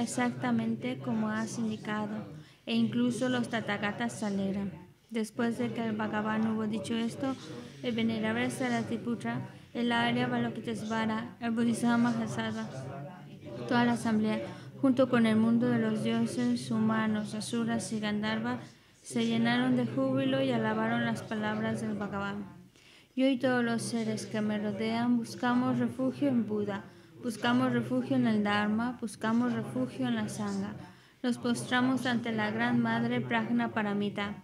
exactamente como has indicado, e incluso los tatagatas salera. Después de que el Bhagavan hubo dicho esto, el venerable Saratiputra, el Arya Balokitesvara, el Bodhisattva Mahasada, toda la asamblea, junto con el mundo de los dioses humanos, asuras y gandharva, se llenaron de júbilo y alabaron las palabras del Bhagavan. Yo y todos los seres que me rodean buscamos refugio en Buda Buscamos refugio en el Dharma, buscamos refugio en la Sangha. Nos postramos ante la Gran Madre Prajna Paramita,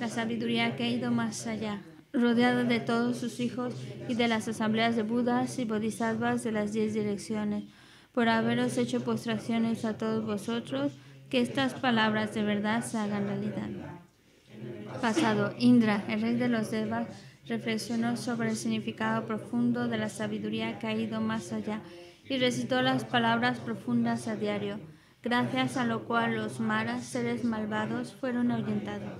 la sabiduría que ha ido más allá, rodeada de todos sus hijos y de las asambleas de Budas y Bodhisattvas de las diez direcciones, por haberos hecho postraciones a todos vosotros, que estas palabras de verdad se hagan realidad. Pasado, Indra, el rey de los Devas, reflexionó sobre el significado profundo de la sabiduría que ha ido más allá y recitó las palabras profundas a diario, gracias a lo cual los maras, seres malvados, fueron ahuyentados.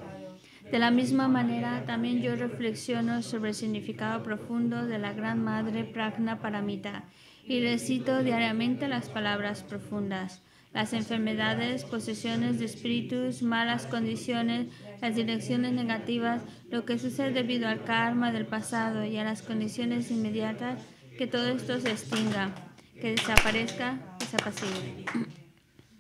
De la misma manera, también yo reflexiono sobre el significado profundo de la Gran Madre Pragna Paramita y recito diariamente las palabras profundas. Las enfermedades, posesiones de espíritus, malas condiciones, las direcciones negativas, lo que sucede debido al karma del pasado y a las condiciones inmediatas, que todo esto se extinga que desaparezca, desapacible.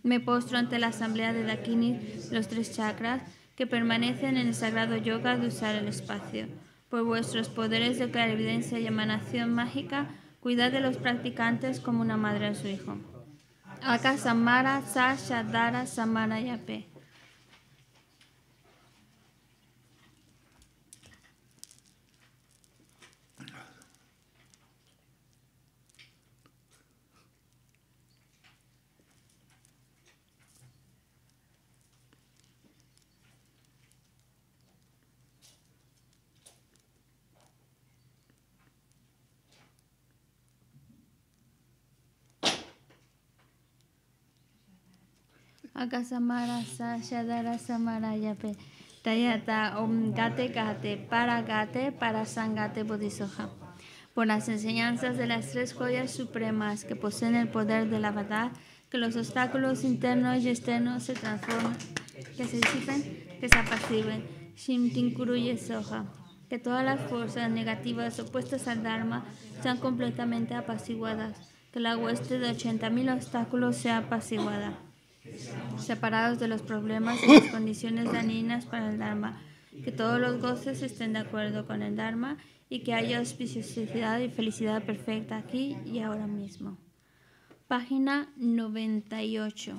Me postro ante la asamblea de Dakini los tres chakras, que permanecen en el sagrado yoga de usar el espacio. Por vuestros poderes de clarividencia y emanación mágica, cuidad de los practicantes como una madre a su hijo. Aka Samara, Dara, Samara y Ape. Akasamara Tayata Om Gate Para Bodhisoja. Por las enseñanzas de las tres joyas supremas que poseen el poder de la verdad, que los obstáculos internos y externos se transformen, que se disipen, que se apaciguen. kuruye soja. Que todas las fuerzas negativas opuestas al Dharma sean completamente apaciguadas. Que la hueste de 80.000 obstáculos sea apaciguada separados de los problemas y las condiciones daninas para el Dharma, que todos los goces estén de acuerdo con el Dharma y que haya auspiciosidad y felicidad perfecta aquí y ahora mismo. Página 98.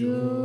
do.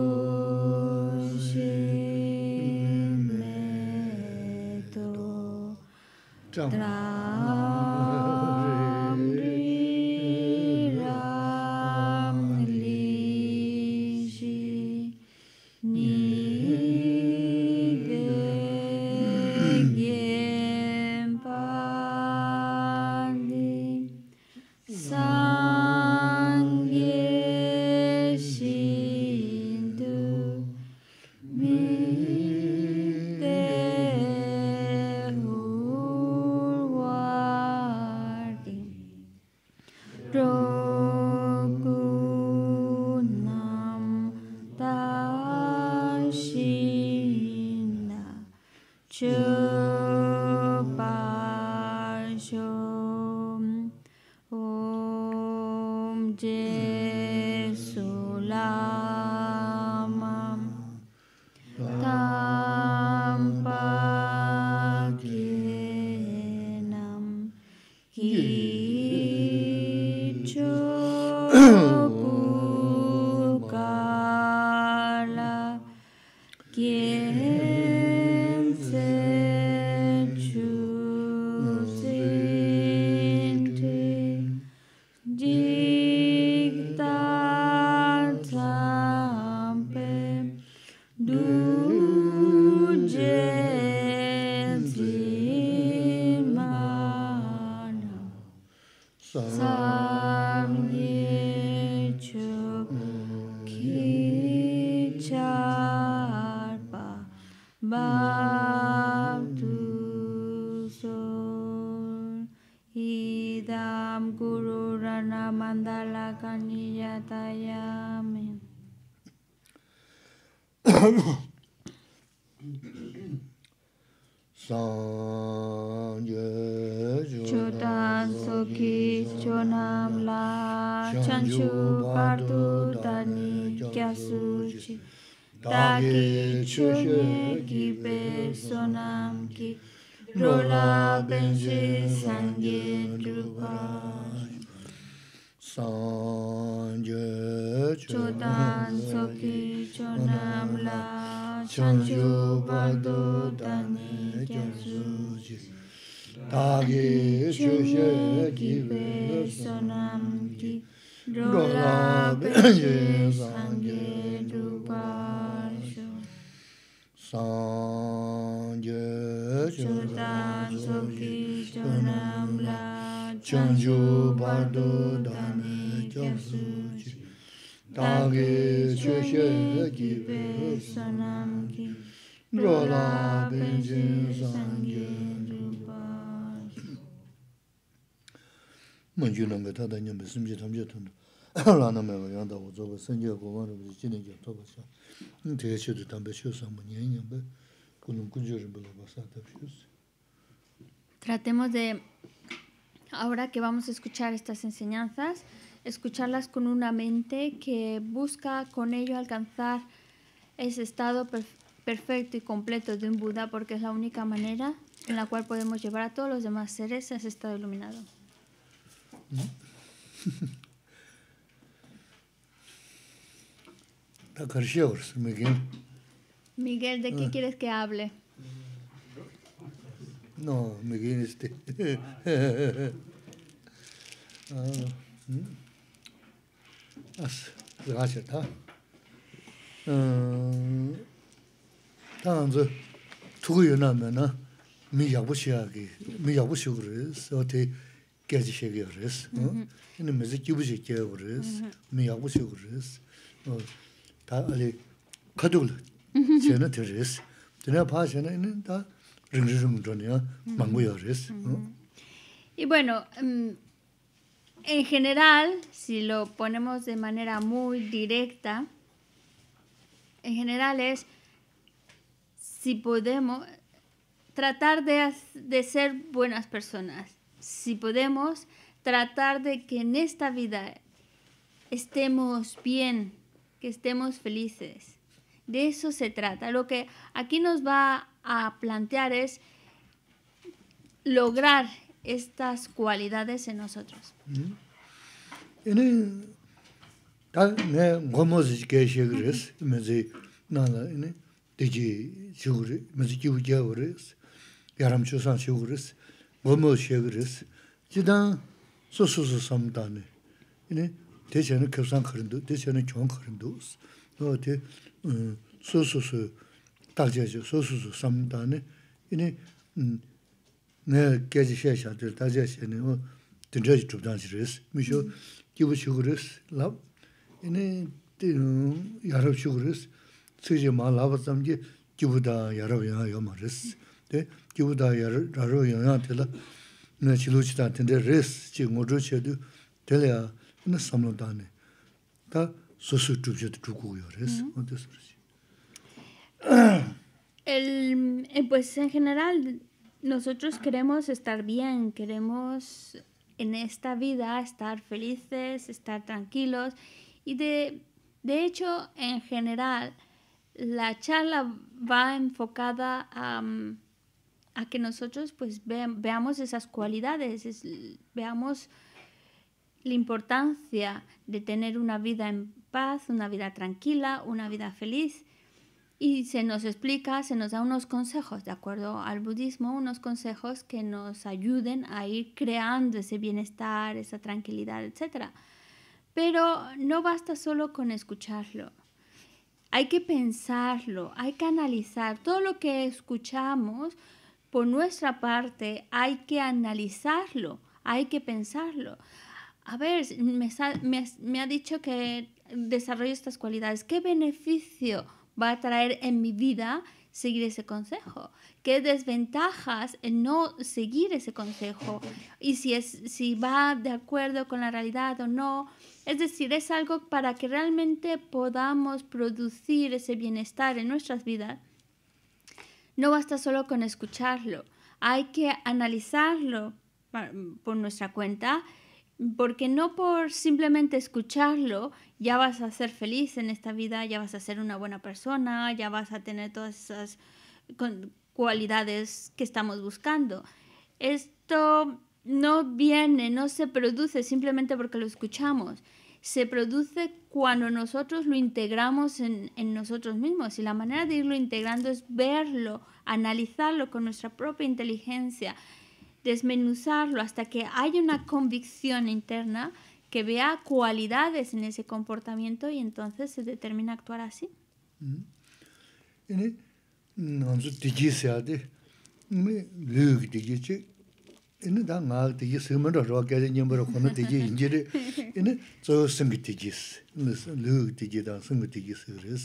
soki chonam la chanchu pardu dani kyasuchi taki chunye kipe sonam ki rola benji sangye drupa Sanje Chodan Soki Chonam La Chanju Bardo Dani Kesu Tagi chushe kiwe sonam ki Rola benye sangye dupasho Sangye chodan soki chonam la Chanju bardo dame kyasuchi Tagi chushe kiwe sonam ki Rola benye sangye Tratemos de ahora que vamos a escuchar estas enseñanzas, escucharlas con una mente que busca con ello alcanzar ese estado perfecto y completo de un Buda, porque es la única manera en la cual podemos llevar a todos los demás seres a ese estado iluminado. ¿no? Miguel. Miguel, ¿de qué ah. quieres que hable? No, Miguel, este. Ah, mm. ah, gracias, ¿tá? ¿ah? Tanzu, tuyo name, ¿no? Mi yabushi aquí, mi yabushi gris, o te. Y bueno, em, en general, si lo ponemos de manera muy directa, en general es si podemos tratar de ser buenas personas si podemos, tratar de que en esta vida estemos bien, que estemos felices. De eso se trata. Lo que aquí nos va a plantear es lograr estas cualidades en nosotros. Mm-hmm. fəməl xé xhh írs, jid saint-sūsū su sum dañii ēni tei ca xé xük san xérintı u. Tei ca kiñang xérintı u. 미쇼 and powerful, 이네 and bush, 쓰지 Different Bluetooth, néi qyaj ixé El, eh, pues en general nosotros queremos estar bien, queremos en esta vida estar felices, estar tranquilos y de, de hecho en general la charla va enfocada a mm, a que nosotros pues veamos esas cualidades, veamos la importancia de tener una vida en paz, una vida tranquila, una vida feliz. Y se nos explica, se nos da unos consejos, de acuerdo al budismo, unos consejos que nos ayuden a ir creando ese bienestar, esa tranquilidad, etc. Pero no basta solo con escucharlo. Hay que pensarlo, hay que analizar todo lo que escuchamos, por nuestra parte hay que analizarlo, hay que pensarlo. A ver, me, ha dicho que desarrollo estas cualidades. ¿Qué beneficio va a traer en mi vida seguir ese consejo? ¿Qué desventajas en no seguir ese consejo? Y si, es, si va de acuerdo con la realidad o no. Es decir, es algo para que realmente podamos producir ese bienestar en nuestras vidas no basta solo con escucharlo, hay que analizarlo por nuestra cuenta, porque no por simplemente escucharlo ya vas a ser feliz en esta vida, ya vas a ser una buena persona, ya vas a tener todas esas cualidades que estamos buscando. Esto no viene, no se produce simplemente porque lo escuchamos se produce cuando nosotros lo integramos en, nosotros mismos. Y la manera de irlo integrando es verlo, analizarlo con nuestra propia inteligencia, desmenuzarlo hasta que haya una convicción interna que vea cualidades en ese comportamiento y entonces se determina actuar así. ini da ngal de yi sim ro ro ge de nyim ro ko no de ji in ji ri ini zo sim ge de ji s ni s lu de ji da sim ge de ji s ri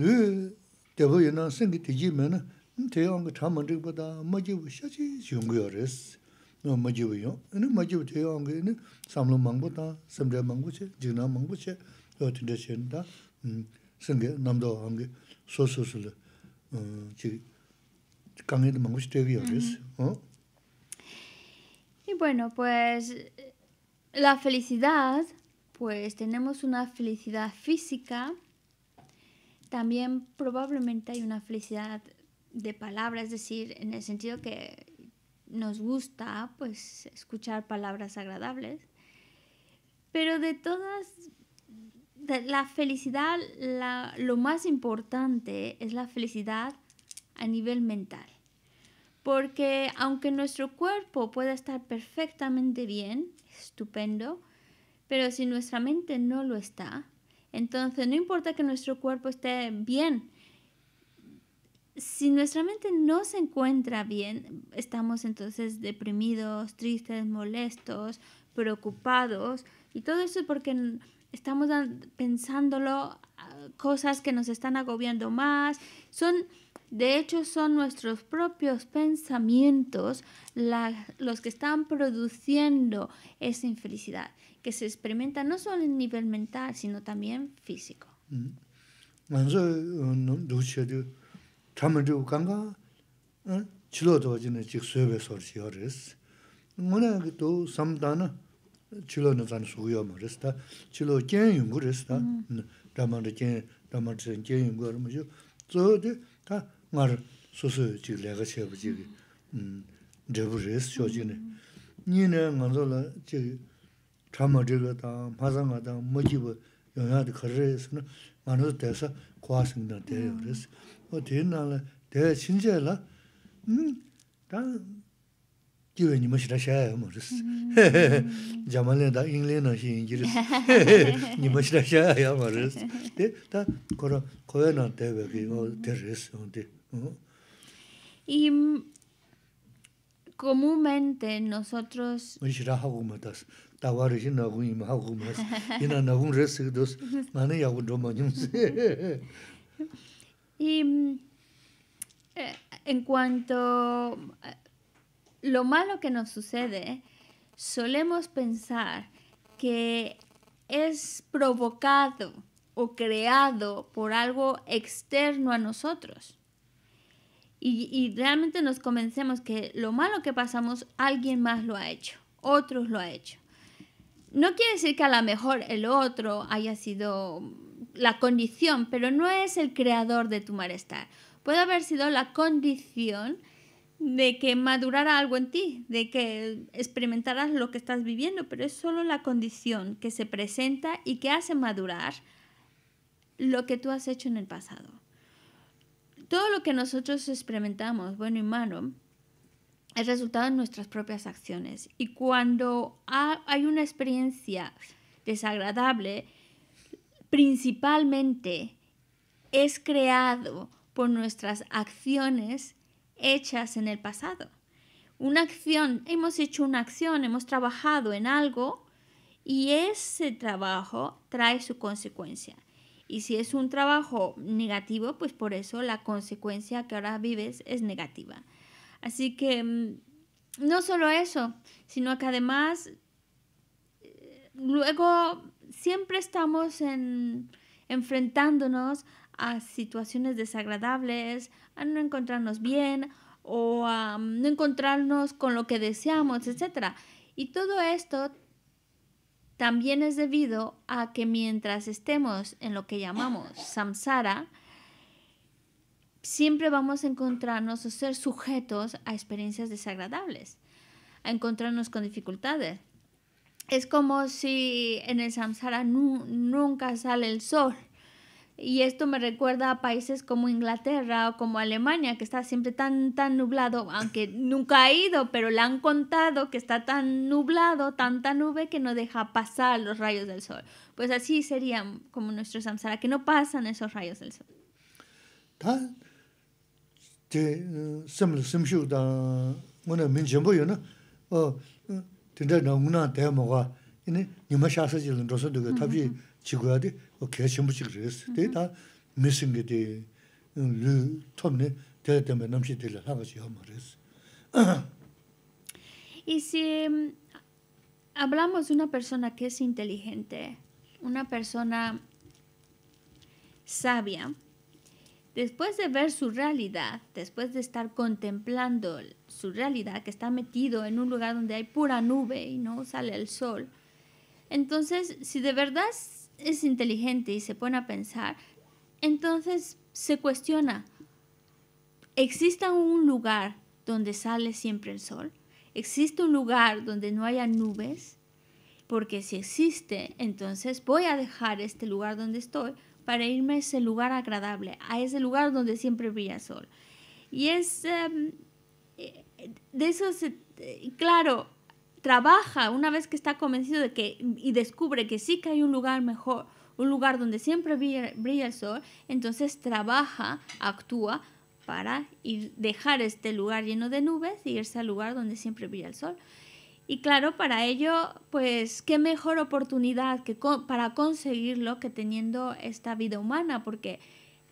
lu de bo yi na sim ge de che che ¿Ah? Y bueno, pues la felicidad, pues tenemos una felicidad física, también probablemente hay una felicidad de palabra, es decir, en el sentido que nos gusta pues escuchar palabras agradables, pero de todas la felicidad la, lo más importante es la felicidad a nivel mental. Porque aunque nuestro cuerpo pueda estar perfectamente bien, estupendo, pero si nuestra mente no lo está, entonces no importa que nuestro cuerpo esté bien, si nuestra mente no se encuentra bien, estamos entonces deprimidos, tristes, molestos, preocupados y todo eso porque estamos pensándolo ah, cosas que nos están agobiando más. Son de hecho, son nuestros propios pensamientos los que están produciendo esa infelicidad, que se experimenta no solo en nivel mental, sino también físico. ngar 소소 chik laga chepa chik mm, drabu res cho chik ne. Nyi ne ngan zo la chik chama chiga tang, maza nga tang, ma chiba yonyaad kar res, ngan zo desa kwa sing tang deyo res. O ten na la, deya chin che Y mm, comúnmente nosotros... y mm, eh, en cuanto a eh, lo malo que nos sucede, solemos pensar que es provocado o creado por algo externo a nosotros y, realmente nos convencemos que lo malo que pasamos, alguien más lo ha hecho, otros lo ha hecho. No quiere decir que a lo mejor el otro haya sido la condición, pero no es el creador de tu malestar. Puede haber sido la condición de que madurara algo en ti, de que experimentaras lo que estás viviendo, pero es solo la condición que se presenta y que hace madurar lo que tú has hecho en el pasado. Todo lo que nosotros experimentamos, bueno y malo, es resultado de nuestras propias acciones. Y cuando hay una experiencia desagradable, principalmente es creado por nuestras acciones hechas en el pasado. Una acción, hemos hecho una acción, hemos trabajado en algo y ese trabajo trae su consecuencia. Y si es un trabajo negativo, pues por eso la consecuencia que ahora vives es negativa. Así que mm, no solo eso, sino que además eh, luego siempre estamos en, enfrentándonos a situaciones desagradables, a no encontrarnos bien o a mm, no encontrarnos con lo que deseamos, etc. Y todo esto también es debido a que mientras estemos en lo que llamamos samsara, siempre vamos a encontrarnos o ser sujetos a experiencias desagradables, a encontrarnos con dificultades. Es como si en el samsara nunca sale el sol, y esto me recuerda a países como Inglaterra o como Alemania, que está siempre tan, tan nublado, aunque nunca ha ido, pero le han contado que está tan nublado, tanta nube que no deja pasar los rayos del sol. Pues así serían como nuestro samsara, que no pasan esos rayos del sol. Y si mm, hablamos de una persona que es inteligente, una persona sabia, después de ver su realidad, después de estar contemplando su realidad, que está metido en un lugar donde hay pura nube y no sale el sol, entonces, si de verdad es inteligente y se pone a pensar, entonces se cuestiona, ¿existe un lugar donde sale siempre el sol? ¿Existe un lugar donde no haya nubes? Porque si existe, entonces voy a dejar este lugar donde estoy para irme a ese lugar agradable, a ese lugar donde siempre brilla sol. Y es, em, eh, de eso se, eh, claro, trabaja una vez que está convencido de que y descubre que sí que hay un lugar mejor, un lugar donde siempre brilla, el sol, entonces trabaja, actúa para dejar este lugar lleno de nubes y irse al lugar donde siempre brilla el sol. Y claro, para ello, pues qué mejor oportunidad que para conseguirlo que teniendo esta vida humana, porque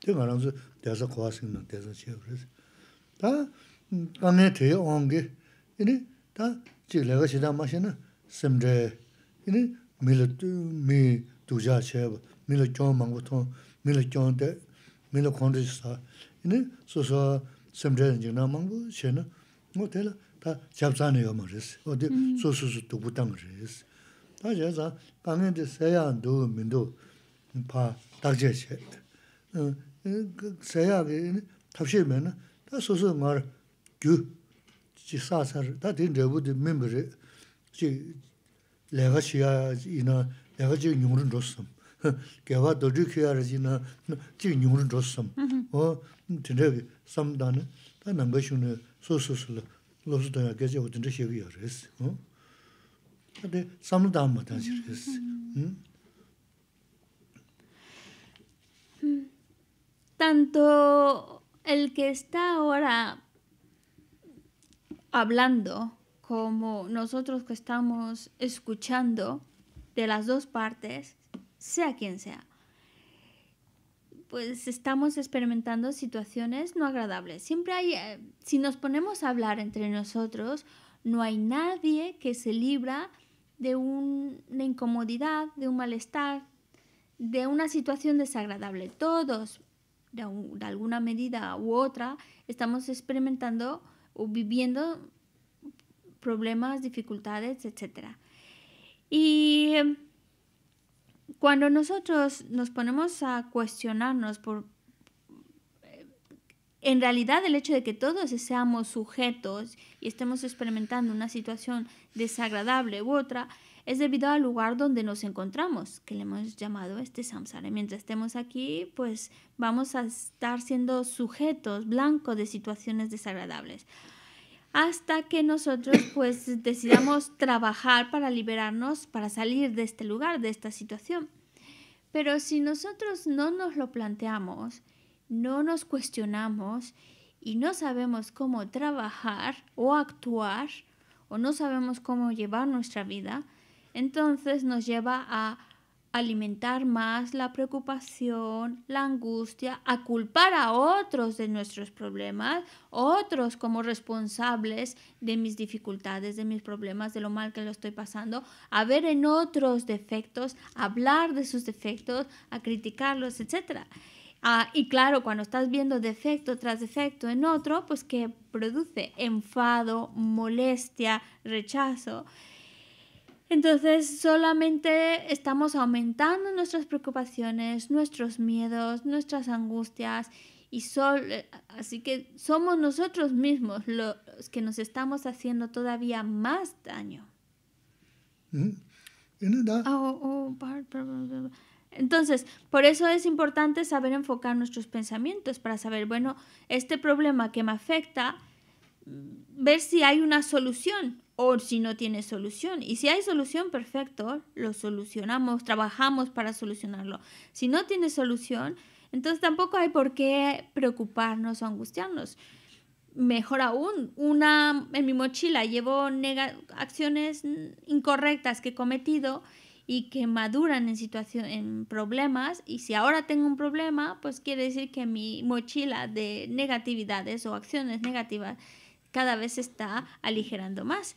Tē ngā rāngzu dēsā kuwā sīng nā, dēsā chē kuwā sīng. Tā ngā mm, ngā tē ōng kē, inī tā chī lē kā shidā mā shē nā, sīm chē, inī mī lā mī dūjā chē bā, mī lā kiong mā ngū tōng, mī lā kiong tē, mī lā kōng sā, sīm chē chē ngō tā chab mā sī, sī. Tā chē sayaagi ini tabshii mayna, ta susu ngaar gyu chi saa sar, ta din dhebu di mimbiri chi laga shiya ina laga chi nyungrin dhossam. Gyawa dodi kiya rizi ina chi nyungrin dhossam. O dindayagi samdani, ta nangashuni susu sula tanto el que está ahora hablando como nosotros que estamos escuchando de las dos partes, sea quien sea, pues estamos experimentando situaciones no agradables. Siempre hay, eh, si nos ponemos a hablar entre nosotros, no hay nadie que se libra de una incomodidad, de un malestar, de una situación desagradable. Todos de, alguna medida u otra, estamos experimentando o viviendo problemas, dificultades, etc. Y cuando nosotros nos ponemos a cuestionarnos por... En realidad el hecho de que todos seamos sujetos y estemos experimentando una situación desagradable u otra, es debido al lugar donde nos encontramos, que le hemos llamado este samsara. Mientras estemos aquí, pues vamos a estar siendo sujetos, blancos de situaciones desagradables. Hasta que nosotros pues decidamos trabajar para liberarnos, para salir de este lugar, de esta situación. Pero si nosotros no nos lo planteamos, no nos cuestionamos y no sabemos cómo trabajar o actuar, o no sabemos cómo llevar nuestra vida, entonces nos lleva a alimentar más la preocupación, la angustia, a culpar a otros de nuestros problemas, otros como responsables de mis dificultades, de mis problemas, de lo mal que lo estoy pasando, a ver en otros defectos, a hablar de sus defectos, a criticarlos, etc. Ah, y claro, cuando estás viendo defecto tras defecto en otro, pues que produce enfado, molestia, rechazo. Entonces solamente estamos aumentando nuestras preocupaciones, nuestros miedos, nuestras angustias y sol, eh, así que somos nosotros mismos los que nos estamos haciendo todavía más daño. Mm-hmm. Oh, oh, entonces, por eso es importante saber enfocar nuestros pensamientos para saber, bueno, este problema que me afecta, mm, ver si hay una solución o si no tiene solución. Y si hay solución, perfecto, lo solucionamos, trabajamos para solucionarlo. Si no tiene solución, entonces tampoco hay por qué preocuparnos o angustiarnos. Mejor aún, una en mi mochila llevo acciones incorrectas que he cometido y que maduran en situación en problemas y si ahora tengo un problema, pues quiere decir que mi mochila de negatividades o acciones negativas cada vez se está aligerando más.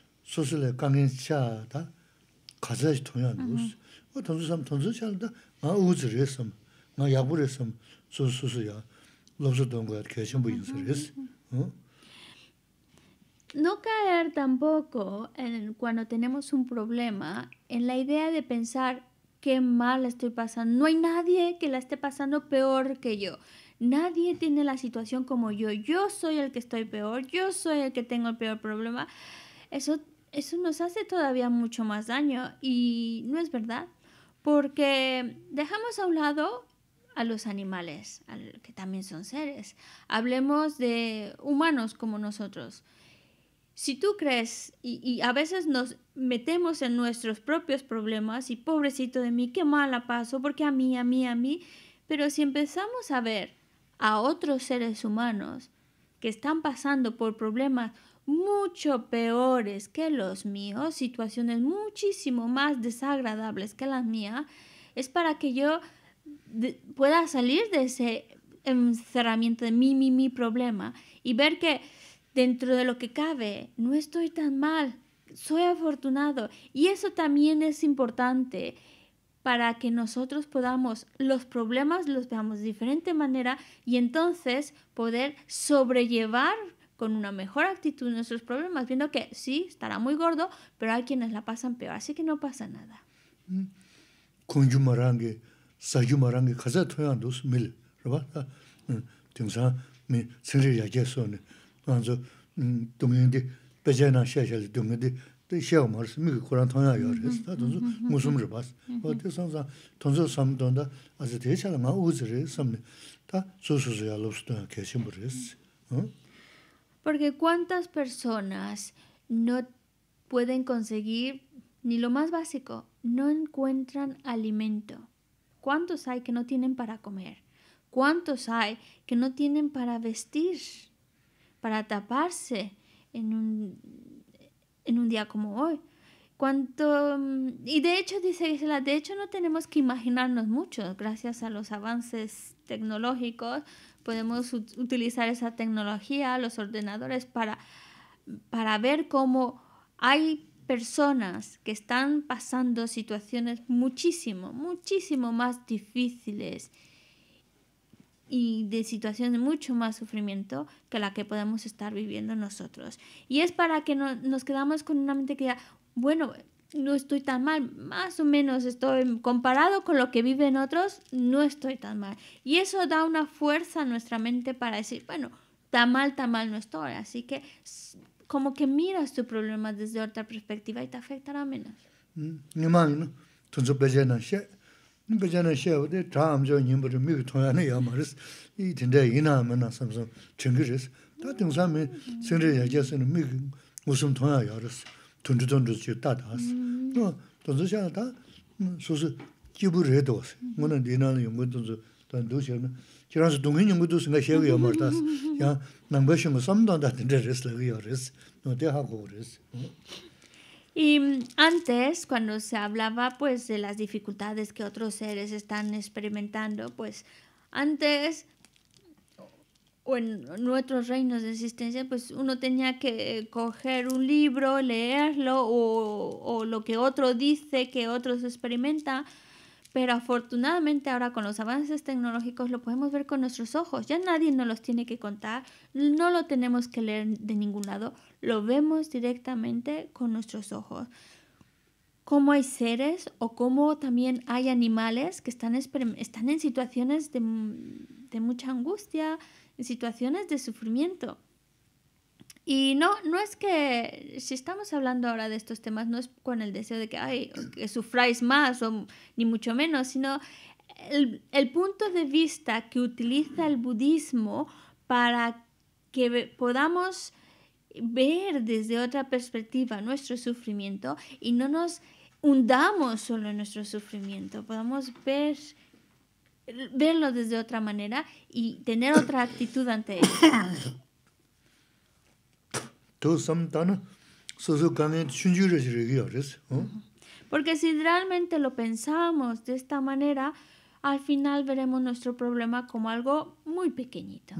No caer tampoco en, cuando tenemos un problema en la idea de pensar qué mal estoy pasando. No hay nadie que la esté pasando peor que yo. Nadie tiene la situación como yo. Yo soy el que estoy peor. Yo soy el que tengo el peor problema. Eso eso nos hace todavía mucho más daño y no es verdad, porque dejamos a un lado a los animales, que también son seres. Hablemos de humanos como nosotros. Si tú crees, y, a veces nos metemos en nuestros propios problemas, y pobrecito de mí, qué mala paso, porque a mí, a mí, a mí, pero si empezamos a ver a otros seres humanos que están pasando por problemas mucho peores que los míos, situaciones muchísimo más desagradables que las mías, es para que yo pueda salir de ese encerramiento de mi, mi, mi problema y ver que dentro de lo que cabe no estoy tan mal, soy afortunado y eso también es importante para que nosotros podamos los problemas los veamos de diferente manera y entonces poder sobrellevar con una mejor actitud nuestros problemas, viendo que sí estará muy gordo, pero hay quienes la pasan peor, así que no pasa nada. Con un marangue, sa yumarangue, casato y dos mil rebasta. Timsa me sería ya son. Domingue, pejena, se ha llegado el domingo de Shea Mars, mil cuarenta y ocho, es todo, no son rebasta. Entonces, son donde, a la tía, la mamá usa, es ame. Ta, susu se ha lobto en porque cuántas personas no pueden conseguir ni lo más básico, no encuentran alimento. ¿Cuántos hay que no tienen para comer? ¿Cuántos hay que no tienen para vestir, para taparse en un, en un día como hoy? Y de hecho, dice Gisela, de hecho no tenemos que imaginarnos mucho, gracias a los avances tecnológicos, podemos utilizar esa tecnología, los ordenadores, para, para ver cómo hay personas que están pasando situaciones muchísimo, muchísimo más difíciles y de situaciones de mucho más sufrimiento que la que podemos estar viviendo nosotros. Y es para que no, nos quedamos con una mente que ya, bueno, no estoy tan mal, más o menos estoy comparado con lo que viven otros, no estoy tan mal. Y eso da una fuerza a nuestra mente para decir, bueno, tan mal, tan mal no estoy. Así que como que miras tu problema desde otra perspectiva y te afectará menos. Mm, tonchu tonchu chiyo taa taas. Tonchu shaa taa susu jibu re doos. Nguna dina yungu tonchu tonchu dooshiyo na. Chiransu dungin yungu doos nga sheo yo mar taas. Yaa nangba shungu samdaan taa tinte res lago yo res. No te hago res. Y antes, cuando se hablaba pues de las dificultades que otros seres están experimentando, pues antes en nuestros reinos de existencia, pues uno tenía que eh, coger un libro, leerlo o, o lo que otro dice, que otros experimenta. Pero afortunadamente ahora con los avances tecnológicos lo podemos ver con nuestros ojos. Ya nadie nos los tiene que contar, no lo tenemos que leer de ningún lado, lo vemos directamente con nuestros ojos. Cómo hay seres o cómo también hay animales que están, están en situaciones de, de mucha angustia, situaciones de sufrimiento. Y no, no es que, si estamos hablando ahora de estos temas, no es con el deseo de que, ay, que sufráis más, o, ni mucho menos, sino el, el punto de vista que utiliza el budismo para que podamos ver desde otra perspectiva nuestro sufrimiento y no nos hundamos solo en nuestro sufrimiento, podamos ver verlo desde otra manera y tener otra actitud ante él. Porque si realmente lo pensamos de esta manera, al final veremos nuestro problema como algo muy pequeñito.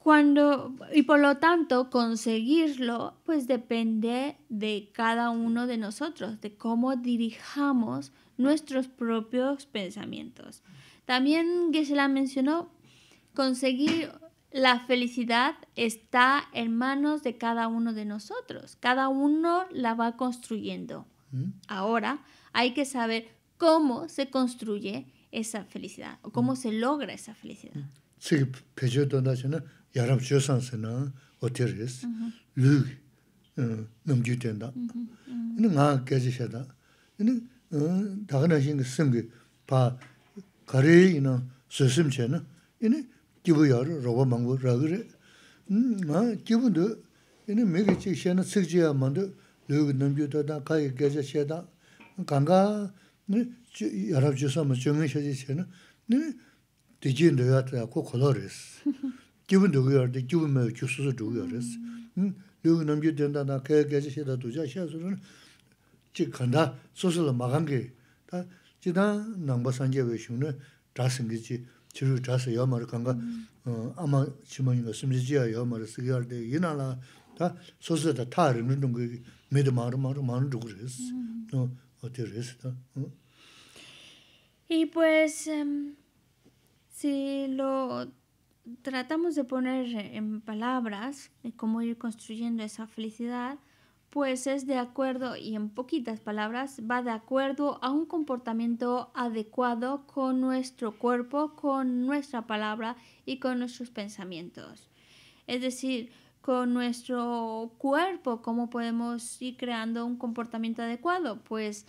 Cuando, y por lo tanto, conseguirlo, pues depende de cada uno de nosotros, de cómo dirijamos nuestros propios pensamientos. También se la mencionó, conseguir la felicidad está en manos de cada uno de nosotros. Cada uno la va construyendo. Ahora hay que saber cómo se construye esa felicidad o cómo se logra esa felicidad. yarab 뭐 ma chungan shaji chi na, ni di jin do yaa taa ku khala res. Gibun do yaa di gibun mayo ju susu do yaa res. Lugu namgyu dendaa naa kaya gaji shaa taa dujaa shaa suru chi kanda susu la chi taa nangba sanjaa we shung na, dhasangi chi, chiru dhasa yaa mara mara taa midi dhugu Y pues em, si lo tratamos de poner en palabras de eh, cómo ir construyendo esa felicidad, pues es de acuerdo, y en poquitas palabras, va de acuerdo a un comportamiento adecuado con nuestro cuerpo, con nuestra palabra y con nuestros pensamientos. Es decir, con nuestro cuerpo, ¿cómo podemos ir creando un comportamiento adecuado? Pues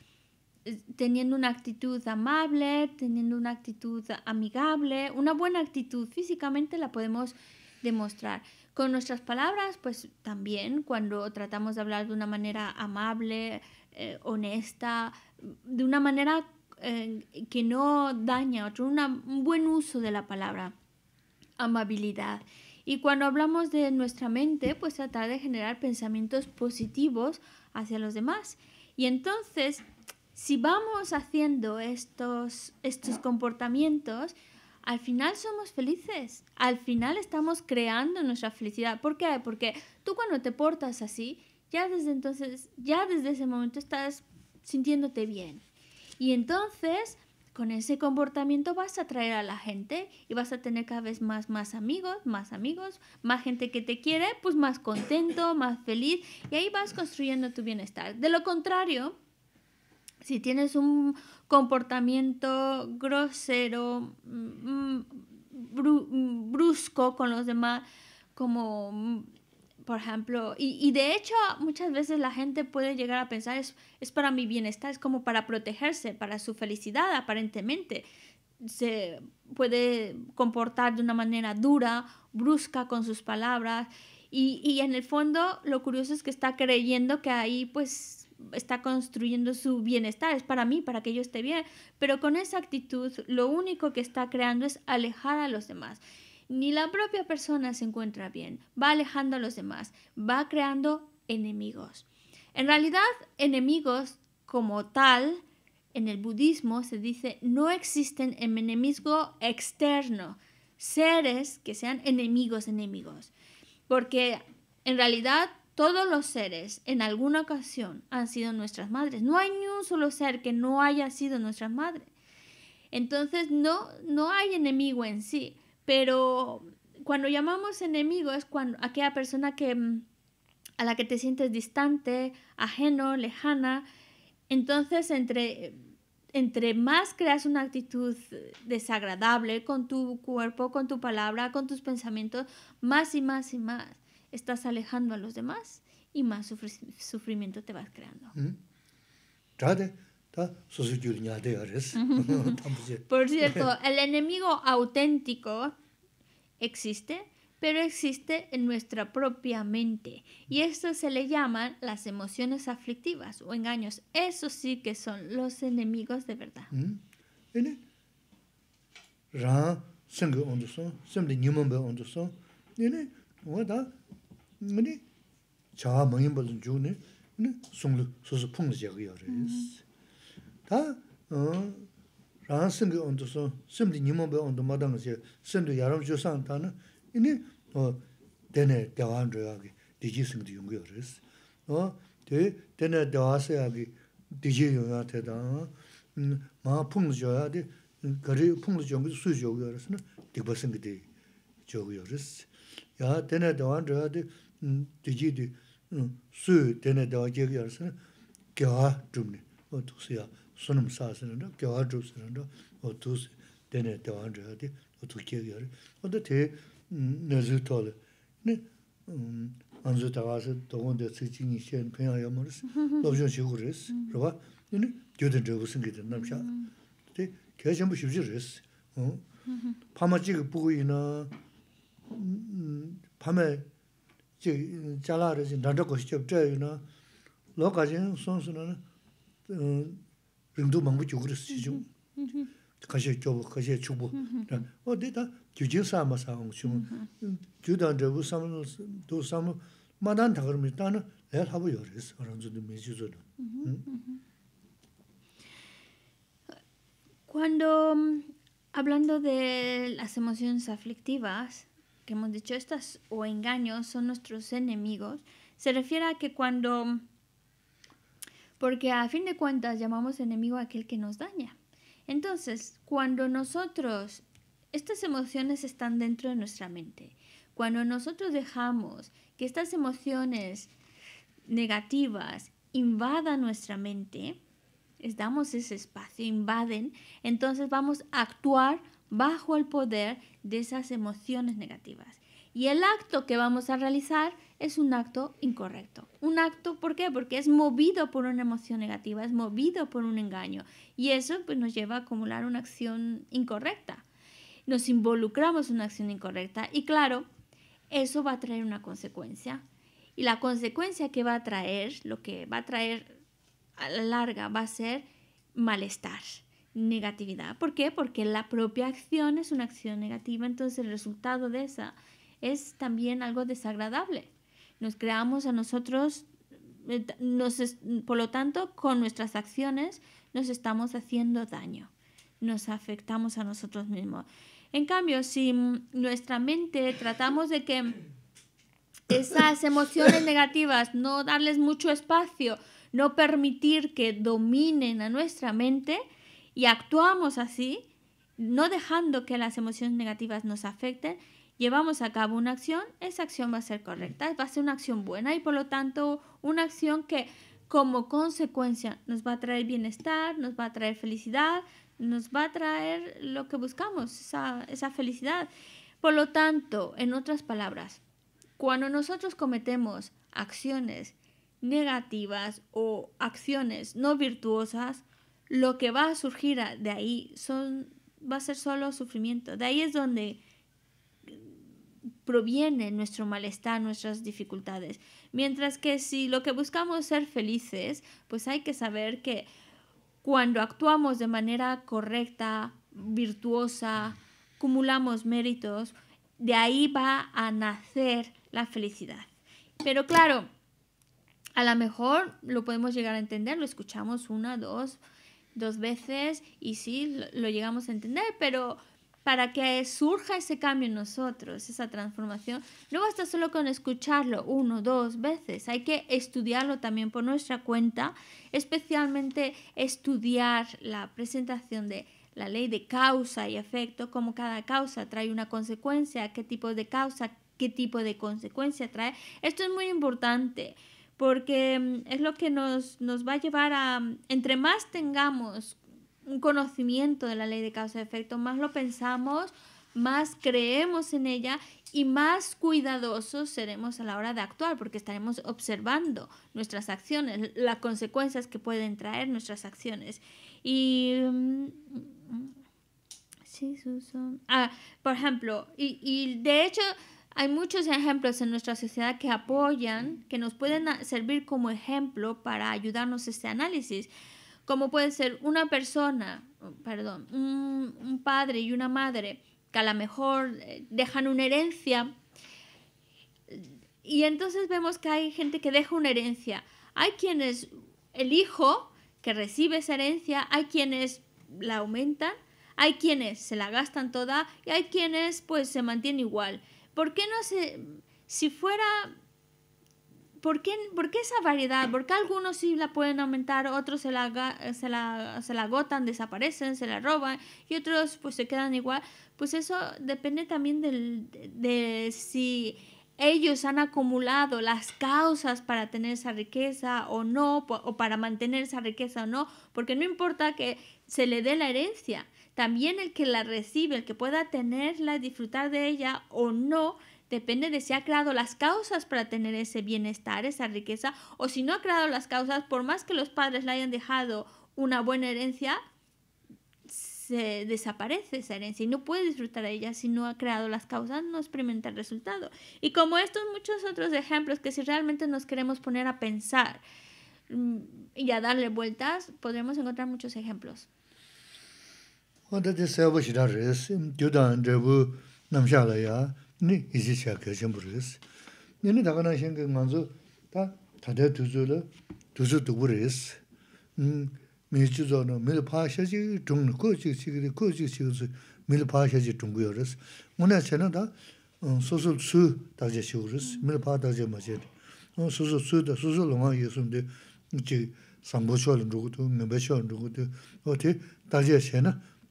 teniendo una actitud amable, teniendo una actitud amigable, una buena actitud físicamente la podemos demostrar. Con nuestras palabras, pues también cuando tratamos de hablar de una manera amable, eh, honesta, de una manera eh, que no daña a otro, un buen uso de la palabra, amabilidad. Y cuando hablamos de nuestra mente, pues tratar de generar pensamientos positivos hacia los demás. Y entonces si vamos haciendo estos, estos comportamientos, al final somos felices, al final estamos creando nuestra felicidad. ¿Por qué? Porque tú cuando te portas así, ya desde entonces, ya desde ese momento estás sintiéndote bien. Y entonces, con ese comportamiento vas a atraer a la gente y vas a tener cada vez más, más amigos, más amigos, más gente que te quiere, pues más contento, más feliz y ahí vas construyendo tu bienestar. De lo contrario, si tienes un comportamiento grosero, mm, brusco con los demás, como mm, por ejemplo, y, de hecho muchas veces la gente puede llegar a pensar es, es para mi bienestar, es como para protegerse, para su felicidad aparentemente. Se puede comportar de una manera dura, brusca con sus palabras y, y en el fondo lo curioso es que está creyendo que ahí pues está construyendo su bienestar, es para mí, para que yo esté bien, pero con esa actitud lo único que está creando es alejar a los demás. Ni la propia persona se encuentra bien, va alejando a los demás, va creando enemigos. En realidad, enemigos como tal, en el budismo se dice no existen enemigo externo, seres que sean enemigos enemigos, porque en realidad todos los seres en alguna ocasión han sido nuestras madres. No hay ni un solo ser que no haya sido nuestra madre. Entonces no, no hay enemigo en sí, pero cuando llamamos enemigo es cuando aquella persona que mm, a la que te sientes distante, ajeno, lejana. Entonces, entre, entre más creas una actitud desagradable con tu cuerpo, con tu palabra, con tus pensamientos, más y más y más estás alejando a los demás y más sufrimiento te vas creando. Por cierto, el enemigo auténtico existe, pero existe en nuestra propia mente. Y esto se le llaman las emociones aflictivas o engaños. Eso sí que son los enemigos de verdad. ngani chaa mayin pa zung juu ngani sunglu susu pungla jaga yaa mm-hmm. uh, raa yis. Taa raa sengi ondo son, semdi nimamba ondo madanga siya, semdi yaram juu san taa na, ngani uh, dene dewaan raa yaa ki diji sengdi yung yaa raa yis. Uh, dene dewaa saa yaa ki 야 되네 더한 저한테 dījī dī sū tēne dāwa jēg 좀네 rāsā gyāwā dhūm nī, o tūk sī yā sunam sā sī rā, gyāwā dhūm sī rā, o tūk sī tēne dāwa rā yā dī, o tūk jēg yā rā, o dā tē nē zū chi chala re zin danda koshi chab chayu na lo ka zin son su na eh, rindu mambu chugu re si chung kashi chobu, kashi chubu o di ta ju jing sa ma sa hong chung ju dan re do ma dan mi ta na habu yo re si ranzu di mi Cuando, hablando de las emociones aflictivas, que hemos dicho, estas o engaños son nuestros enemigos, se refiere a que cuando, porque a fin de cuentas llamamos enemigo aquel que nos daña. Entonces, cuando nosotros, estas emociones están dentro de nuestra mente, cuando nosotros dejamos que estas emociones negativas invadan nuestra mente, les damos ese espacio, invaden, entonces vamos a actuar bajo el poder de esas emociones negativas. Y el acto que vamos a realizar es un acto incorrecto. Un acto, ¿por qué? Porque es movido por una emoción negativa, es movido por un engaño. Y eso pues, nos lleva a acumular una acción incorrecta. Nos involucramos en una acción incorrecta y claro, eso va a traer una consecuencia. Y la consecuencia que va a traer, lo que va a traer a la larga, va a ser malestar negatividad. ¿Por qué? Porque la propia acción es una acción negativa, entonces el resultado de esa es también algo desagradable. Nos creamos a nosotros, eh, por lo tanto, con nuestras acciones nos estamos haciendo daño, nos afectamos a nosotros mismos. En cambio, si nuestra mente tratamos de que esas emociones negativas, no darles mucho espacio, no permitir que dominen a nuestra mente, y actuamos así, no dejando que las emociones negativas nos afecten, llevamos a cabo una acción, esa acción va a ser correcta, va a ser una acción buena y por lo tanto una acción que como consecuencia nos va a traer bienestar, nos va a traer felicidad, nos va a traer lo que buscamos, esa, esa felicidad. Por lo tanto, en otras palabras, cuando nosotros cometemos acciones negativas o acciones no virtuosas, lo que va a surgir de ahí son, va a ser solo sufrimiento. De ahí es donde proviene nuestro malestar, nuestras dificultades. Mientras que si lo que buscamos es ser felices, pues hay que saber que cuando actuamos de manera correcta, virtuosa, acumulamos méritos, de ahí va a nacer la felicidad. Pero claro, a lo mejor lo podemos llegar a entender, lo escuchamos una, dos, dos veces y sí, lo, llegamos a entender, pero para que surja ese cambio en nosotros, esa transformación, no basta solo con escucharlo uno, dos veces, hay que estudiarlo también por nuestra cuenta, especialmente estudiar la presentación de la ley de causa y efecto, como cada causa trae una consecuencia, qué tipo de causa, qué tipo de consecuencia trae. Esto es muy importante porque mm, es lo que nos, va a llevar a, mm, entre más tengamos un conocimiento de la ley de causa y efecto, más lo pensamos, más creemos en ella y más cuidadosos seremos a la hora de actuar, porque estaremos observando nuestras acciones, las consecuencias que pueden traer nuestras acciones. Y. Mm, sí, ah, por ejemplo, y, y de hecho hay muchos ejemplos en nuestra sociedad que apoyan, que nos pueden servir como ejemplo para ayudarnos a este análisis, como puede ser una persona, perdón, un, padre y una madre que a lo mejor eh, dejan una herencia y entonces vemos que hay gente que deja una herencia. Hay quienes el hijo que recibe esa herencia, hay quienes la aumentan, hay quienes se la gastan toda y hay quienes pues se mantienen igual. ¿Por qué no se... si fuera... ¿Por qué, esa variedad? ¿Por qué algunos sí la pueden aumentar, otros se la, se, se la agotan, desaparecen, se la roban y otros pues se quedan igual? Pues eso depende también del, de si ellos han acumulado las causas para tener esa riqueza o no, o para mantener esa riqueza o no, porque no importa que se le dé la herencia, también el que la recibe, el que pueda tenerla, disfrutar de ella o no, depende de si ha creado las causas para tener ese bienestar, esa riqueza, o si no ha creado las causas, por más que los padres le hayan dejado una buena herencia, se desaparece esa herencia y no puede disfrutar de ella si no ha creado las causas, no experimenta el resultado. Y como estos muchos otros ejemplos que si realmente nos queremos poner a pensar mm, y a darle vueltas, podremos encontrar muchos ejemplos. wāntā tī sāyabu shirā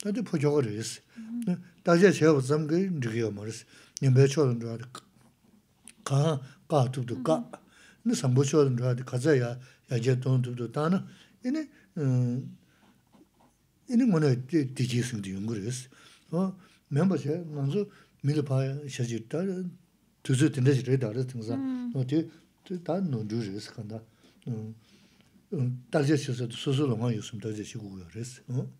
다들 포적을 했어. 다제 제가 좀 그리요 말이스. 님배 초는 좋아. 가 가도도 가. 근데 삼보 좋아. 가자야 야제 돈도도 다나. 이네 음 이는 뭐네 디지스도 연구를 어 멤버제 먼저 미리 봐야 셔질다. 두수 된다지 레다 같은사. 어디 다 논주르스 간다. 음. 음 다제 셔서 수수로만 요즘 다제 시고 그랬어. 어?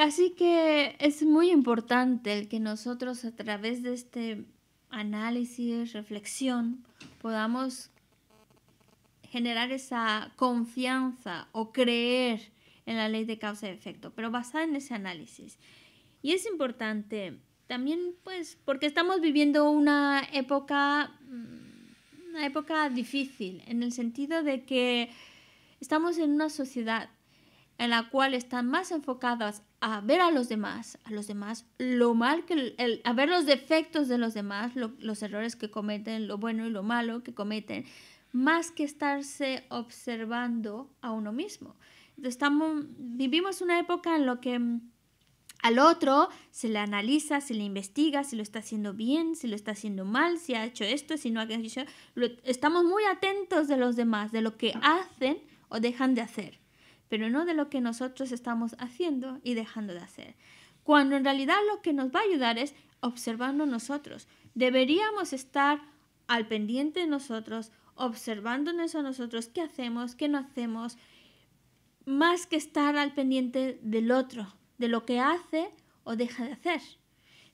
Así que es muy importante el que nosotros a través de este análisis, reflexión, podamos generar esa confianza o creer en la ley de causa y efecto, pero basada en ese análisis. Y es importante también, pues, porque estamos viviendo una época, mm, una época difícil, en el sentido de que estamos en una sociedad en la cual están más enfocadas a ver a los demás, a los demás, lo mal que, a ver los defectos de los demás, los errores que cometen, lo bueno y lo malo que cometen, más que estarse observando a uno mismo. Estamos, vivimos una época en la que mm, al otro se le analiza, se le investiga, si lo está haciendo bien, si lo está haciendo mal, si ha hecho esto, si no ha hecho. estamos muy atentos de los demás, de lo que ah. hacen o dejan de hacer pero no de lo que nosotros estamos haciendo y dejando de hacer. Cuando en realidad lo que nos va a ayudar es observando nosotros. Deberíamos estar al pendiente de nosotros, observándonos a nosotros qué hacemos, qué no hacemos, más que estar al pendiente del otro, de lo que hace o deja de hacer,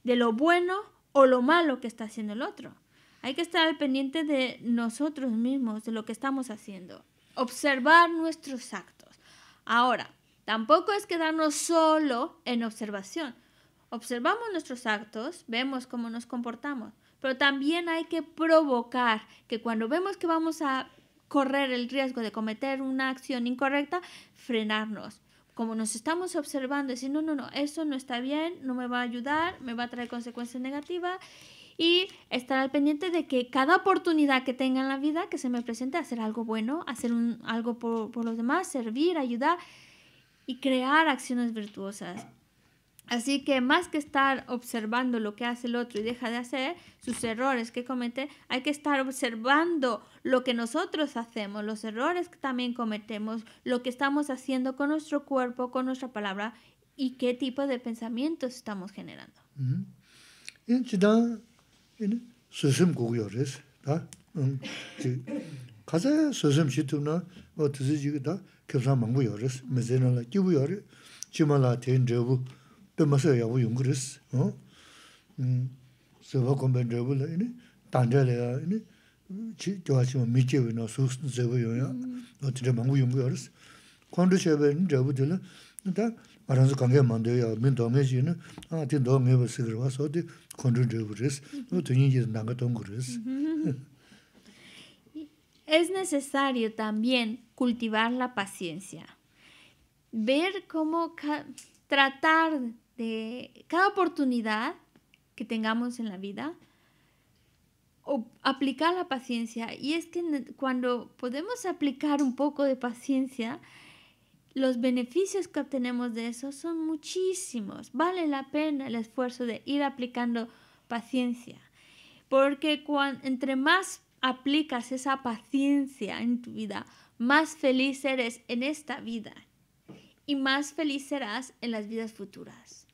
de lo bueno o lo malo que está haciendo el otro. Hay que estar al pendiente de nosotros mismos, de lo que estamos haciendo. Observar nuestros actos. Ahora, tampoco es quedarnos solo en observación. Observamos nuestros actos, vemos cómo nos comportamos, pero también hay que provocar que cuando vemos que vamos a correr el riesgo de cometer una acción incorrecta, frenarnos. Como nos estamos observando, si no, no, no, eso no está bien, no me va a ayudar, me va a traer consecuencias negativas y estar al pendiente de que cada oportunidad que tenga en la vida que se me presente, hacer algo bueno, hacer un, algo por, los demás, servir, ayudar y crear acciones virtuosas. Así que más que estar observando lo que hace el otro y deja de hacer, sus errores que comete, hay que estar observando lo que nosotros hacemos, los errores que también cometemos, lo que estamos haciendo con nuestro cuerpo, con nuestra palabra y qué tipo de pensamientos estamos generando. Mm 이니 수심 구구여레스 다 음지 가자 수심 시트나 뭐 드지지다 겹사 망부여레스 메제나라 끼부여레 치말라 텐저부 뜸마서 야부 용그레스 어음 서버 컴벤 저블레 이니 단절레 이니 지 좋아지 뭐 미지 위너 수스 제부여야 너 진짜 망부 용부여레스 콘도 쉐벤 다 Es necesario también cultivar la paciencia. Ver cómo tratar de cada oportunidad que tengamos en la vida, o aplicar la paciencia. Y es que cuando podemos aplicar un poco de paciencia, los beneficios que obtenemos de eso son muchísimos. Vale la pena el esfuerzo de ir aplicando paciencia, porque entre más aplicas esa paciencia en tu vida, más feliz eres en esta vida y más feliz serás en las vidas futuras.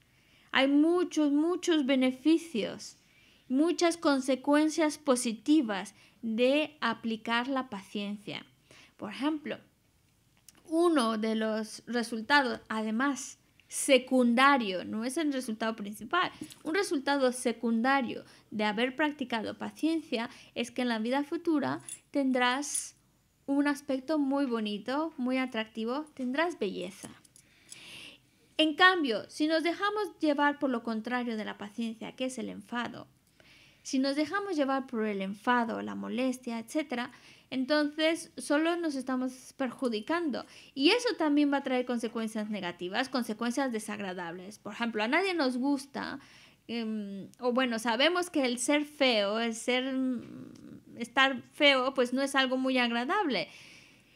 Hay muchos, muchos beneficios, muchas consecuencias positivas de aplicar la paciencia. Por ejemplo, uno de los resultados, además secundario, no es el resultado principal. Un resultado secundario de haber practicado paciencia es que en la vida futura tendrás un aspecto muy bonito, muy atractivo, tendrás belleza. En cambio, si nos dejamos llevar por lo contrario de la paciencia, que es el enfado, si nos dejamos llevar por el enfado, la molestia, etc., entonces solo nos estamos perjudicando. Y eso también va a traer consecuencias negativas, consecuencias desagradables. Por ejemplo, a nadie nos gusta, em, o bueno, sabemos que el ser feo, el ser, mm, estar feo, pues no es algo muy agradable.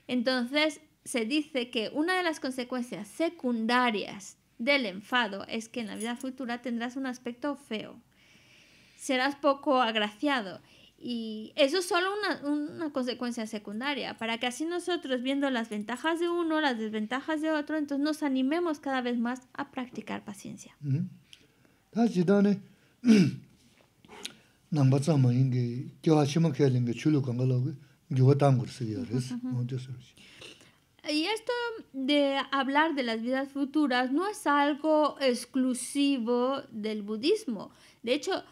Entonces, se dice que una de las consecuencias secundarias del enfado es que en la vida futura tendrás un aspecto feo serás poco agraciado. Y eso es solo una, consecuencia secundaria, para que así nosotros, viendo las ventajas de uno, las desventajas de otro, entonces nos animemos cada vez más a practicar paciencia. Y esto de hablar de las vidas futuras no es algo exclusivo del budismo. De hecho,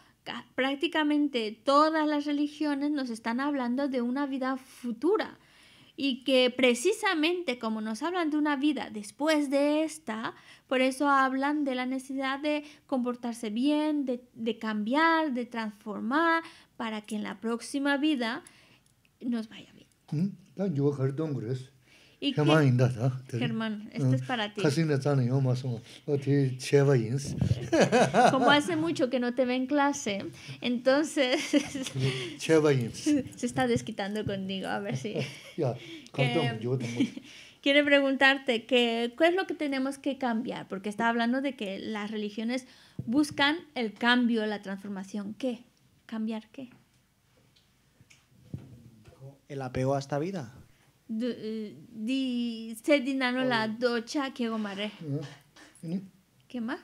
prácticamente todas las religiones nos están hablando de una vida futura y que precisamente como nos hablan de una vida después de esta, por eso hablan de la necesidad de comportarse bien, de, cambiar, de transformar, para que en la próxima vida nos vaya bien. ¿Mm? Germán este ah, es para ti. Como hace mucho que no te ve en clase, entonces Se está desquitando conmigo, a ver si. Quiere preguntarte qué es lo que tenemos que cambiar, porque está hablando de que las religiones buscan el cambio, la transformación. ¿Qué? ¿Cambiar qué? El apego a esta vida eh, di sedinano la docha que gomare. Oh, ¿Qué más?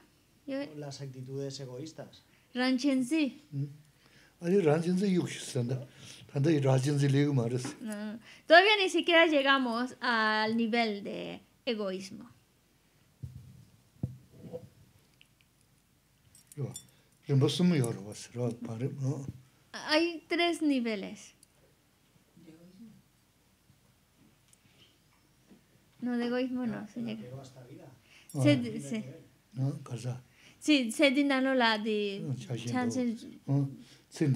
Oh, las actitudes egoístas. Ranchenzi. Mm. Ahí Ranchenzi yuxanda. y Ranchenzi lego mares. Todavía ni siquiera llegamos al nivel de egoísmo. Hay tres niveles. No, de egoísmo no. se llega. Se, No, cosa. Sí, se dinano la de chance. sí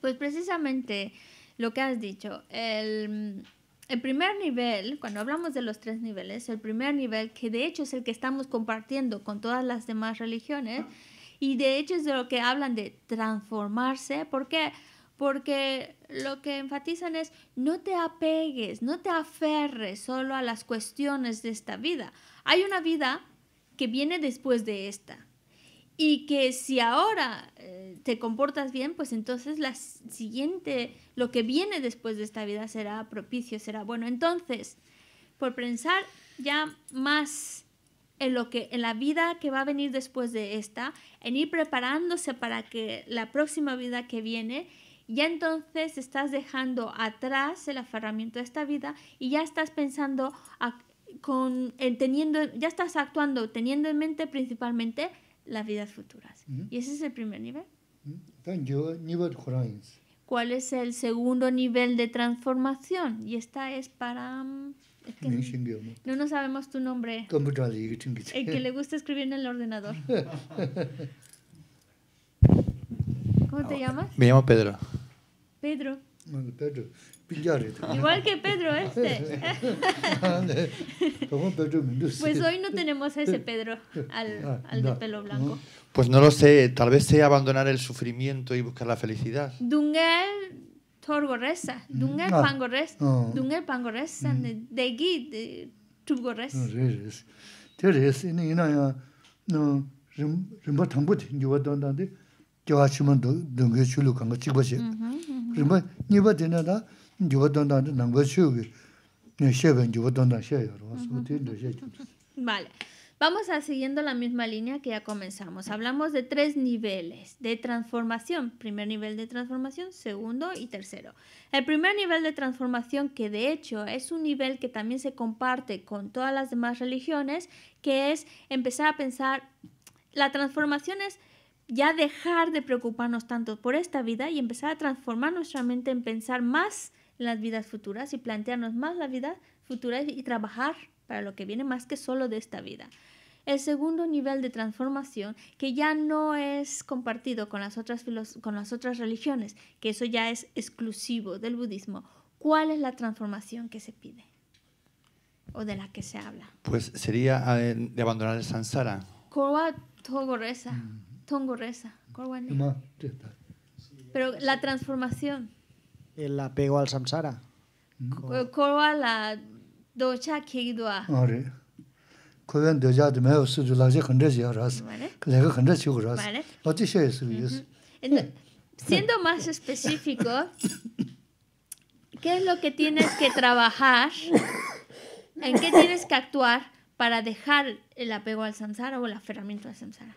Pues precisamente lo que has dicho, el el primer nivel, cuando hablamos de los tres niveles, el primer nivel, que de hecho es el que estamos compartiendo con todas las demás religiones, y de hecho es de lo que hablan de transformarse, ¿por qué? Porque lo que enfatizan es no te apegues, no te aferres solo a las cuestiones de esta vida. Hay una vida que viene después de esta. Y que si ahora eh, te comportas bien, pues entonces la siguiente, lo que viene después de esta vida será propicio, será bueno. Entonces, por pensar ya más en lo que en la vida que va a venir después de esta, en ir preparándose para que la próxima vida que viene, ya entonces estás dejando atrás el aferramiento de esta vida y ya estás pensando con ya estás actuando teniendo en mente principalmente las vidas futuras. Y ese es el primer nivel. ¿Cuál es el segundo nivel de transformación? Y esta es para... Mm, no, no sabemos tu nombre. El que le gusta escribir en el ordenador. ¿Cómo te llamas? Me llamo Pedro. Pedro. Igual que Pedro este. Ah, pues hoy no tenemos a ese Pedro, al, ah, de pelo blanco. Mm. Pues no lo sé, tal vez sea abandonar el sufrimiento y buscar la felicidad. Dungel torgorresa, mm. Dungel ah, pangorresa, mm. De no, no, Vale. Vamos a siguiendo la misma línea que ya comenzamos. Hablamos de tres niveles de transformación. Primer nivel de transformación, segundo y tercero. El primer nivel de transformación, que de hecho es un nivel que también se comparte con todas las demás religiones, que es empezar a pensar, la transformación es ya dejar de preocuparnos tanto por esta vida y empezar a transformar nuestra mente en pensar más las vidas futuras y plantearnos más la vida futura y trabajar para lo que viene más que solo de esta vida. El segundo nivel de transformación, que ya no es compartido con las otras, con las otras religiones, que eso ya es exclusivo del budismo, ¿cuál es la transformación que se pide? o de la que se habla? Pues sería ah, de abandonar el sansara. Mm. Pero la transformación el apego al samsara. la docha kigdwa. Ore. Koyan docha de meo su ju laje khande ji ras. Lege khande chi ras. Lo ti she su Siendo más específico, ¿qué es lo que tienes que trabajar? ¿En qué tienes que actuar para dejar el apego al samsara o la ferramenta al samsara?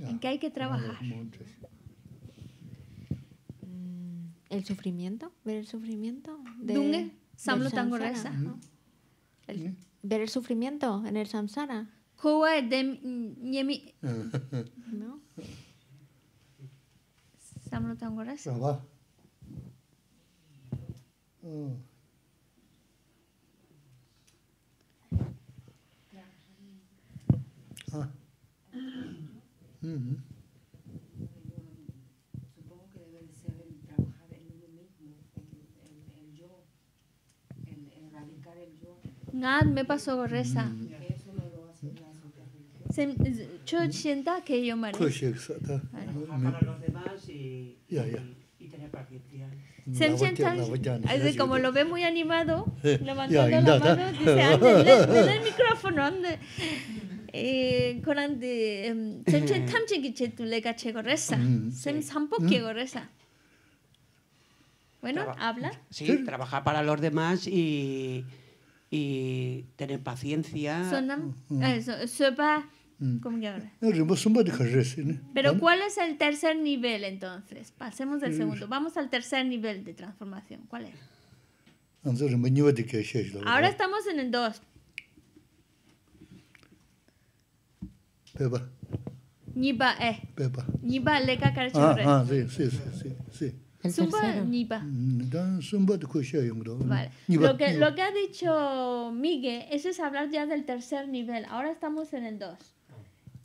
en ah, qué hay que trabajar. Mm, el sufrimiento, ver el sufrimiento de Dunge, Samlo Tangoresa. Ver el sufrimiento en el samsara. es de ¿No? Samlo Supongo que debe ser el trabajar en lo mismo en el job en en radical el job. Nada ah, me pasó goreza. Que eso lo que yo me le. Pues exacta. Para los demás y y tener participación. Mm, Se sentando. Dice como lo ve muy animado, eh, levantando la mano, dice, "A ver, le den el micrófono a dónde. Eh, bueno, habla. Sí, trabajar para los demás y, y tener paciencia. Sonam, mm, mm. eh, mm. ¿cómo que ahora? Pero ¿cuál es el tercer nivel entonces? Pasemos del segundo. Vamos al tercer nivel de transformación. ¿Cuál es? Ahora estamos en el dos Pepa. Niba eh. Pepa. Niba leka karchore. Ah, ah, sí, sí, sí, sí. sí. Sumba niba. Mm, dan sumba de kusha Vale. Niba, lo que lo que ha dicho Miguel, eso es hablar ya del tercer nivel. Ahora estamos en el 2.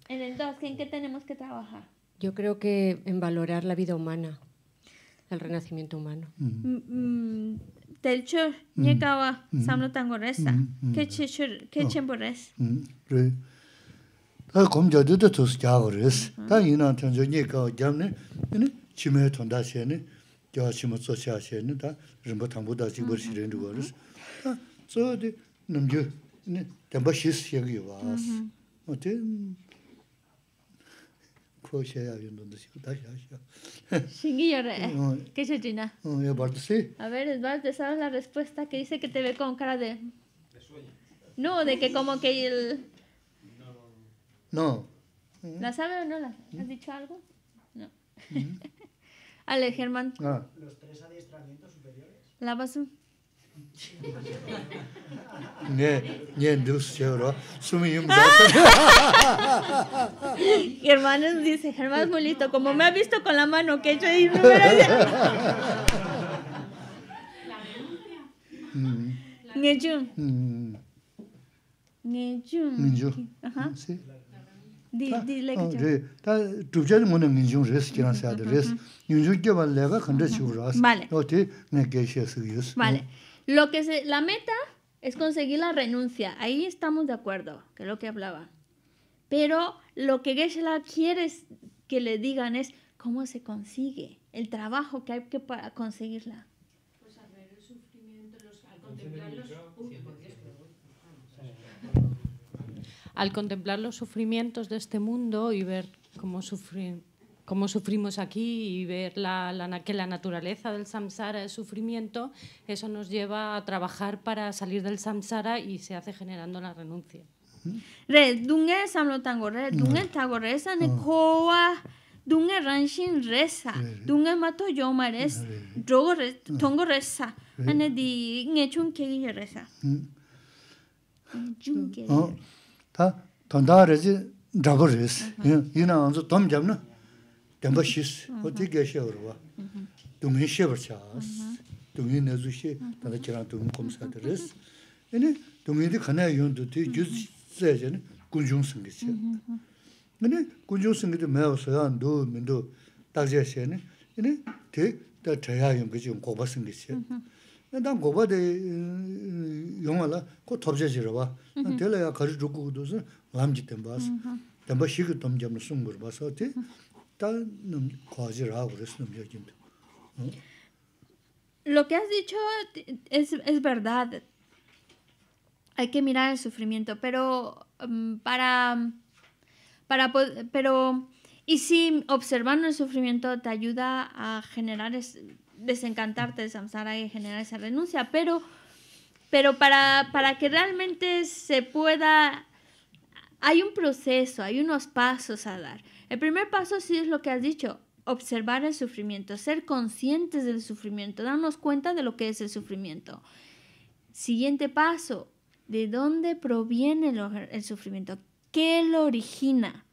En el 2, ¿en qué tenemos que trabajar? Yo creo que en valorar la vida humana, el renacimiento humano. Telchor, mm. ni mm, Telcho, samlo tangoresa. ¿Qué chechur, qué chemboresa? 다 검저도도 도스 갸버리스 다저 니가 겸네 니 치매 돈다시에네 겨심어 소시아시에네 다 림보 탐보다 지버시는 거를스 다 저디 넘겨 담바시스 얘기 와스 어때 코셔야 윤도도 시고 다시 하셔 신기하네 계셔지나 어예 아 베르 바르스 사는 라 레스포스타 케 디세 케테베 콘 카라 데 No, de No. ¿La sabe o no la ¿Has dicho algo? No. Ale, Germán. Ah. Los tres adiestramientos superiores. La basura. Germán nos dice, Germán es muy listo, como me ha visto con la mano que he hecho y no me mm. Mm. Ajá. Sí la meta es conseguir la renuncia ahí estamos de acuerdo que es lo que hablaba pero lo que Geshe-la quiere que le digan es cómo se consigue el trabajo que hay que para conseguirla pues ver el sufrimiento al contemplar los sufrimientos de este mundo y ver cómo, sufrimos aquí y ver la, que la naturaleza del samsara es sufrimiento, eso nos lleva a trabajar para salir del samsara y se hace generando la renuncia. Re, 다 돈다르지 잡으리스 이나 안서 돈 잡나 담바시스 어떻게 해셔 봐 동의 쉐버샤스 동의 내주시 다들 저랑 동 검사들스 얘네 동의도 가나 연도 뒤 주스세전 군중 생기지 얘네 군중 생기도 매워서야 너 민도 딱지하시네 얘네 대 대야 연구 지금 고바 생기지 Lo que has dicho es, verdad. Hay que mirar el sufrimiento, pero mm, para, para pero y si observando el sufrimiento te ayuda a generar es, desencantarte de Samsara y generar esa renuncia, pero, pero para, que realmente se pueda, hay un proceso, hay unos pasos a dar. El primer paso sí es lo que has dicho, observar el sufrimiento, ser conscientes del sufrimiento, darnos cuenta de lo que es el sufrimiento. Siguiente paso, ¿de dónde proviene el sufrimiento? ¿Qué lo origina?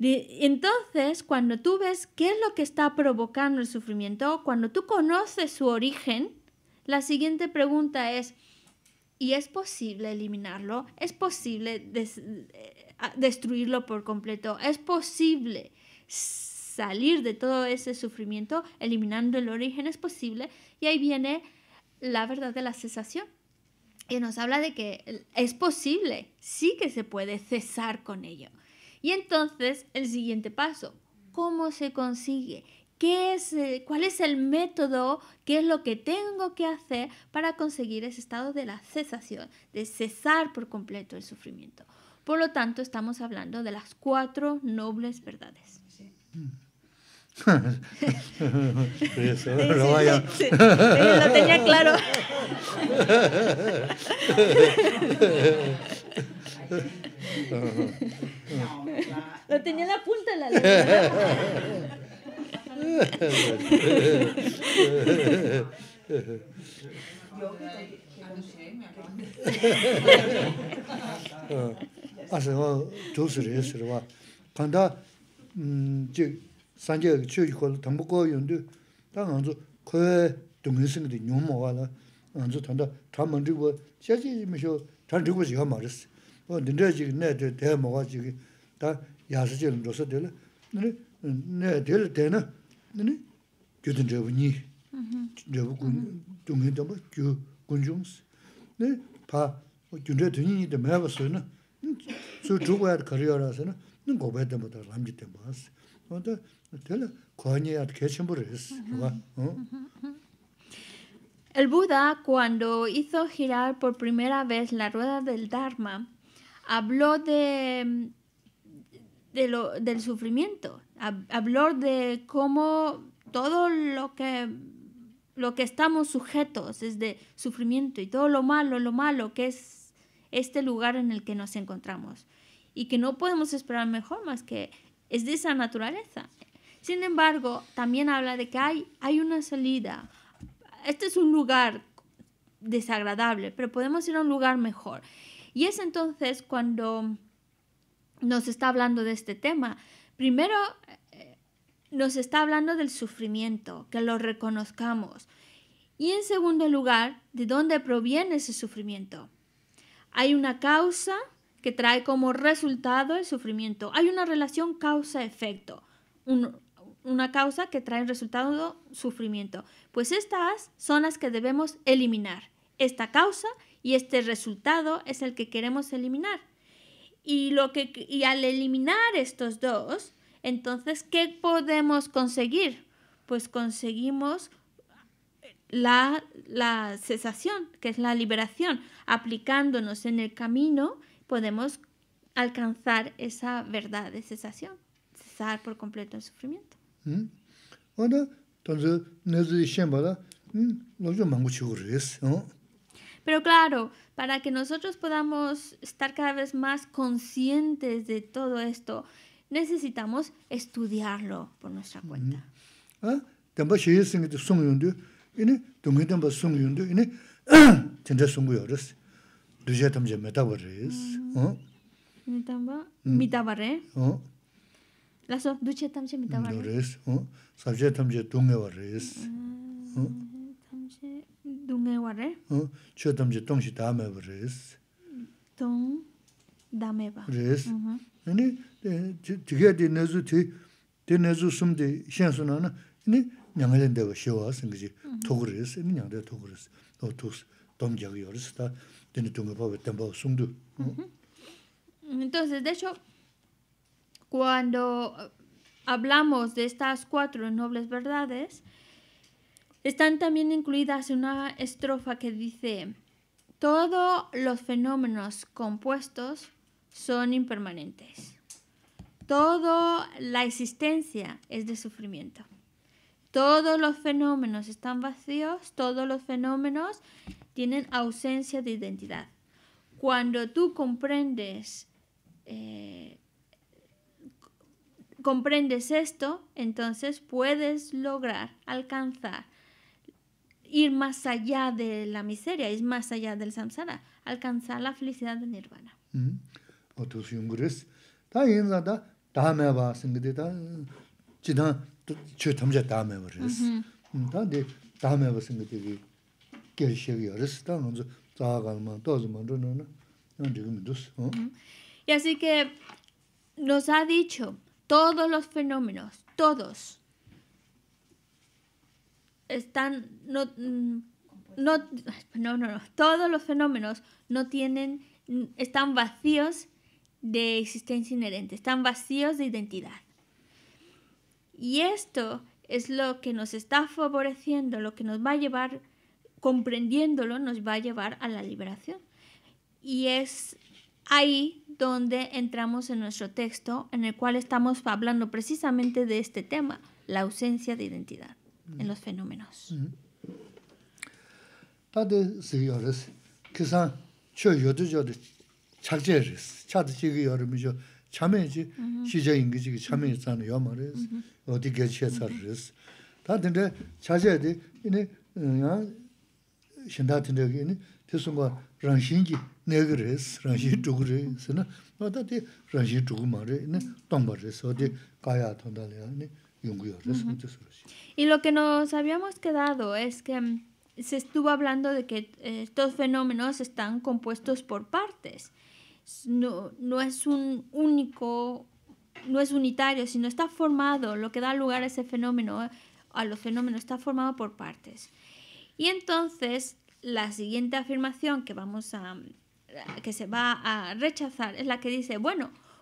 Entonces, cuando tú ves qué es lo que está provocando el sufrimiento, cuando tú conoces su origen, la siguiente pregunta es, ¿y es posible eliminarlo? ¿Es posible eh, destruirlo por completo? ¿Es posible salir de todo ese sufrimiento eliminando el origen? ¿Es posible? Y ahí viene la verdad de la cesación. Y nos habla de que es posible, sí que se puede cesar con ello. Y entonces el siguiente paso, ¿cómo se consigue? ¿Qué es, eh, ¿Cuál es el método? ¿Qué es lo que tengo que hacer para conseguir ese estado de la cesación, de cesar por completo el sufrimiento? Por lo tanto, estamos hablando de las cuatro nobles verdades. Sí. Eso, lo tenía claro. Lo tenía en la punta la lengua. Yo que me acuerdo. Así, bueno, tú se reyes, Cuando, yo, mm, sanje chu yu kol tambu ko yun du ta nganzu koe dungi wa la nganzu tanda tra mandri El Buda, cuando hizo girar por primera vez la rueda del Dharma, habló de, de lo, del sufrimiento, habló de cómo todo lo que, lo que estamos sujetos es de sufrimiento y todo lo malo, lo malo que es este lugar en el que nos encontramos y que no podemos esperar mejor más que es de esa naturaleza. Sin embargo, también habla de que hay, hay una salida. Este es un lugar desagradable, pero podemos ir a un lugar mejor. Y es entonces cuando nos está hablando de este tema. Primero, eh, nos está hablando del sufrimiento, que lo reconozcamos. Y en segundo lugar, de dónde proviene ese sufrimiento. Hay una causa que trae como resultado el sufrimiento. Hay una relación causa-efecto. una causa que trae resultado sufrimiento. Pues estas son las que debemos eliminar. Esta causa y este resultado es el que queremos eliminar. Y, lo que, al eliminar estos dos, entonces, ¿qué podemos conseguir? Pues conseguimos la, la, cesación, que es la liberación. Aplicándonos en el camino, podemos alcanzar esa verdad de cesación, cesar por completo el sufrimiento. llamamos ¿no? Pero claro, para que nosotros podamos estar cada vez más conscientes de todo esto, necesitamos estudiarlo por nuestra cuenta. Ah, dungay waray? Cho tamche tongshi dame waris. Hm? Tong dame ba. Waris. Ani tiga di nazu ti, di nazu sumdi shensu nana, ani nyangalen dewa shewa sangaji mhm. toguris, ani nyangdea toguris. O togs domgyagi yoris, ta dini dungay baba tenpa sumdu. Hm? Mhm. Entonces, de hecho, cuando eh, hablamos de estas cuatro nobles verdades, están también incluidas una estrofa que dice, todos los fenómenos compuestos son impermanentes. Toda la existencia es de sufrimiento. Todos los fenómenos están vacíos, todos los fenómenos tienen ausencia de identidad. Cuando tú comprendes, eh, comprendes esto, entonces puedes lograr alcanzar ir más allá de la miseria, ir más allá del samsara, alcanzar la felicidad del nirvana. Mm-hmm. Otros yunguris, ta yinza da dame ba singde da chida, chö tamja dame ba res. Mm-hmm. Mm, ta de dame ba singde gi gel shevi yaris ta nonzo zagan ma toz ma no no. Yan digim Y así que nos ha dicho todos los fenómenos, todos están mm, no, no, no, todos los fenómenos no tienen, mm, están vacíos de existencia inherente, están vacíos de identidad. Y esto es lo que nos está favoreciendo, lo que nos va a llevar, comprendiéndolo, nos va a llevar a la liberación. Y es ahí donde entramos en nuestro texto en el cual estamos hablando precisamente de este tema, la ausencia de identidad. en los fenómenos. Tade sigi yores, kisan chö yodu yodu chakje yores, chad sigi yorum yo chame yi, shija ingi sigi chame yi zan yo ma res, odi gelche zar res. Tade nde chakje yadi, ini nga shinda tinde ini tisunga rangshin ki negi res, rangshin dugu tade odi kaya Y lo que nos habíamos quedado es que mm, se estuvo hablando de que eh, estos fenómenos están compuestos por partes. No, no es un único, no es unitario, sino está formado, lo que da lugar a ese fenómeno, a los fenómenos, está formado por partes. Y entonces, la siguiente afirmación que vamos a mm, que se va a rechazar es la que dice, bueno,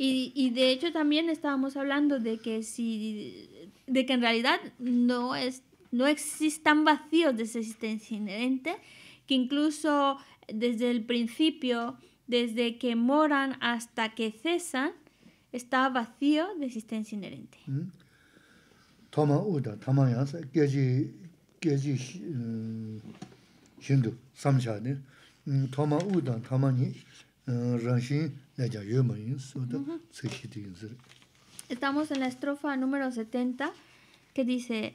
Y, de hecho también estábamos hablando de que si de que en realidad no es no existan vacíos de existencia inherente, que incluso desde el principio, desde que moran hasta que cesan, está vacío de existencia inherente. Estamos en la estrofa número 70 que dice,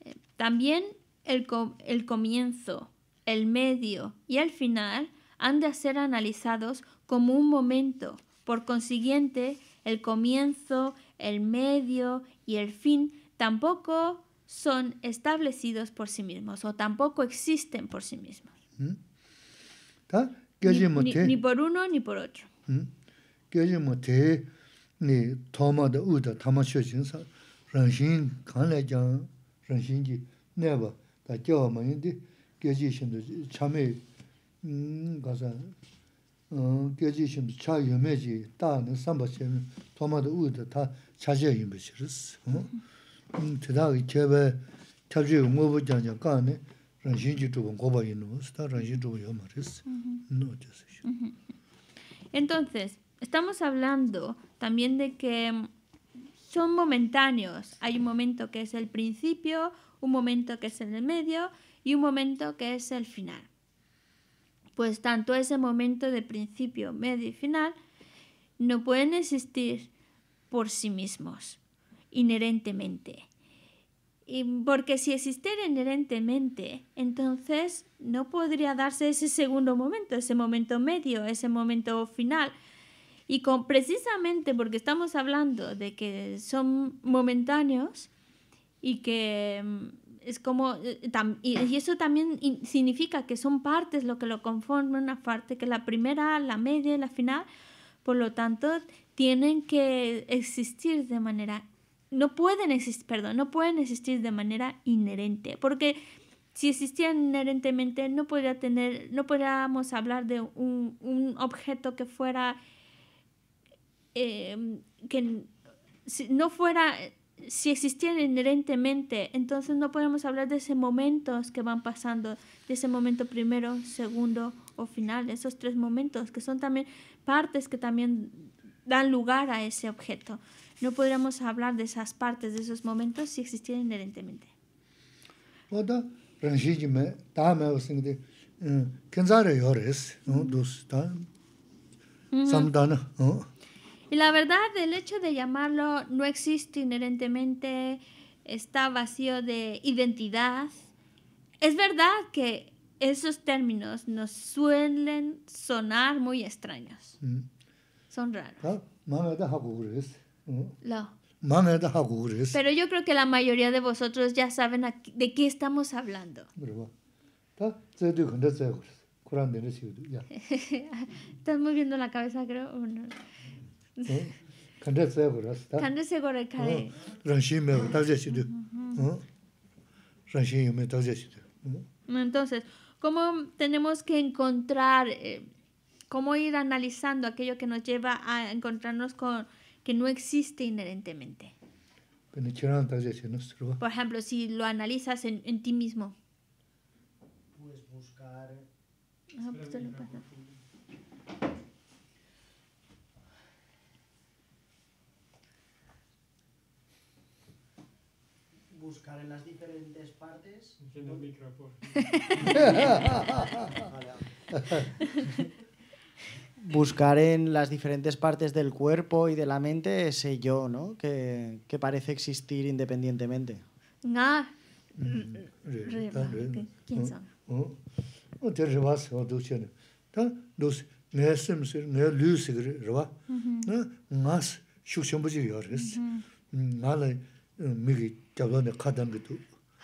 eh, también el, el comienzo, el medio y el final han de ser analizados como un momento. Por consiguiente, el comienzo, el medio y el fin tampoco son establecidos por sí mismos o tampoco existen por sí mismos. ¿Mm? Ni paro na, ni paro chu. Gezi mo te, ni thoma da uu da thama tsu chinsa, ranxin ka naya jan, ranxin ki naya ba, da kiawa ma yindi, gezi shin tu cha me, nga sa, gezi cha yu me chi, che da da ta cha che kaa ne, Entonces, estamos hablando también de que son momentáneos. Hay un momento que es el principio, un momento que es el medio y un momento que es el final. Pues tanto ese momento de principio, medio y final no pueden existir por sí mismos, inherentemente porque si existiera inherentemente, entonces no podría darse ese segundo momento, ese momento medio, ese momento final. Y con, precisamente porque estamos hablando de que son momentáneos y que mm, es como eh, eh, y, eso también significa que son partes lo que lo conforman una parte que la primera la media y la final por lo tanto tienen que existir de manera no pueden existir, perdón, no pueden existir de manera inherente, porque si existían inherentemente no podría tener, no podríamos hablar de un, un objeto que fuera em, que si no fuera si existían inherentemente, entonces no podemos hablar de esos momentos que van pasando, de ese momento primero, segundo o final, esos tres momentos que son también partes que también dan lugar a ese objeto. No podríamos hablar de esas partes, de esos momentos, si existieran inherentemente. Y la verdad, el hecho de llamarlo no existe inherentemente, está vacío de identidad. Es verdad que esos términos nos suelen sonar muy extraños. Son raros. Ah, Mm. No. Pero yo creo que la mayoría de vosotros ya saben de qué estamos hablando. Estás moviendo la cabeza, creo. ¿o no? Ah, Entonces, ¿cómo tenemos que encontrar, eh, cómo ir analizando aquello que nos lleva a encontrarnos con que no existe inherentemente. Por ejemplo, si lo analizas en, ti mismo. Puedes buscar... Ah, pues buscar en las diferentes partes. buscar en las diferentes partes del cuerpo y de la mente ese yo, ¿no? Que, parece existir independientemente.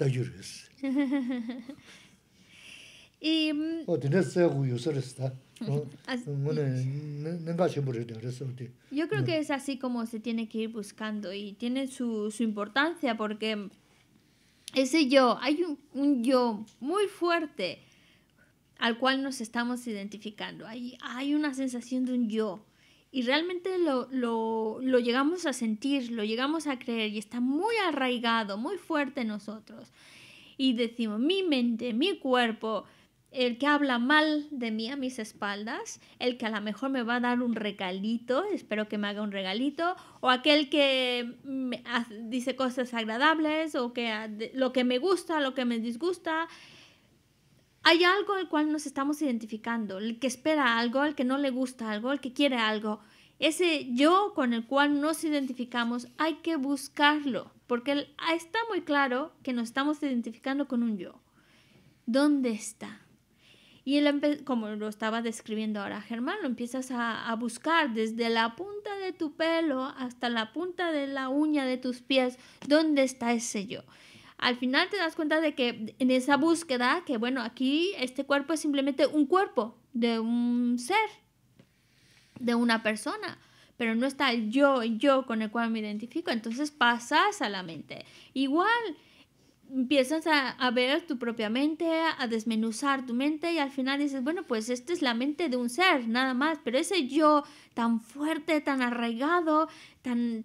Yo creo que es así como se tiene que ir buscando y tiene su, importancia porque mm, ese yo, hay un, yo muy fuerte al cual nos estamos identificando. Hay, hay una sensación de un yo y realmente lo, llegamos a sentir, lo llegamos a creer y está muy arraigado, muy fuerte en nosotros. Y decimos, mi mente, mi cuerpo, el que habla mal de mí a mis espaldas, el que a lo mejor me va a dar un regalito, espero que me haga un regalito, o aquel que dice cosas agradables, o que lo que me gusta, lo que me disgusta, hay algo al cual nos estamos identificando, el que espera algo, el que no le gusta algo, el que quiere algo. Ese yo con el cual nos identificamos hay que buscarlo, porque ah, está muy claro que nos estamos identificando con un yo. ¿Dónde está? Y como lo estaba describiendo ahora Germán, lo empiezas a, buscar desde la punta de tu pelo hasta la punta de la uña de tus pies, ¿dónde está ese yo? al final te das cuenta de que en esa búsqueda, que bueno, aquí este cuerpo es simplemente un cuerpo de un ser, de una persona, pero no está el yo, yo con el cual me identifico, entonces pasas a la mente. Igual empiezas a, a, ver tu propia mente, a desmenuzar tu mente y al final dices, bueno, pues esta es la mente de un ser, nada más, pero ese yo tan fuerte, tan arraigado, tan,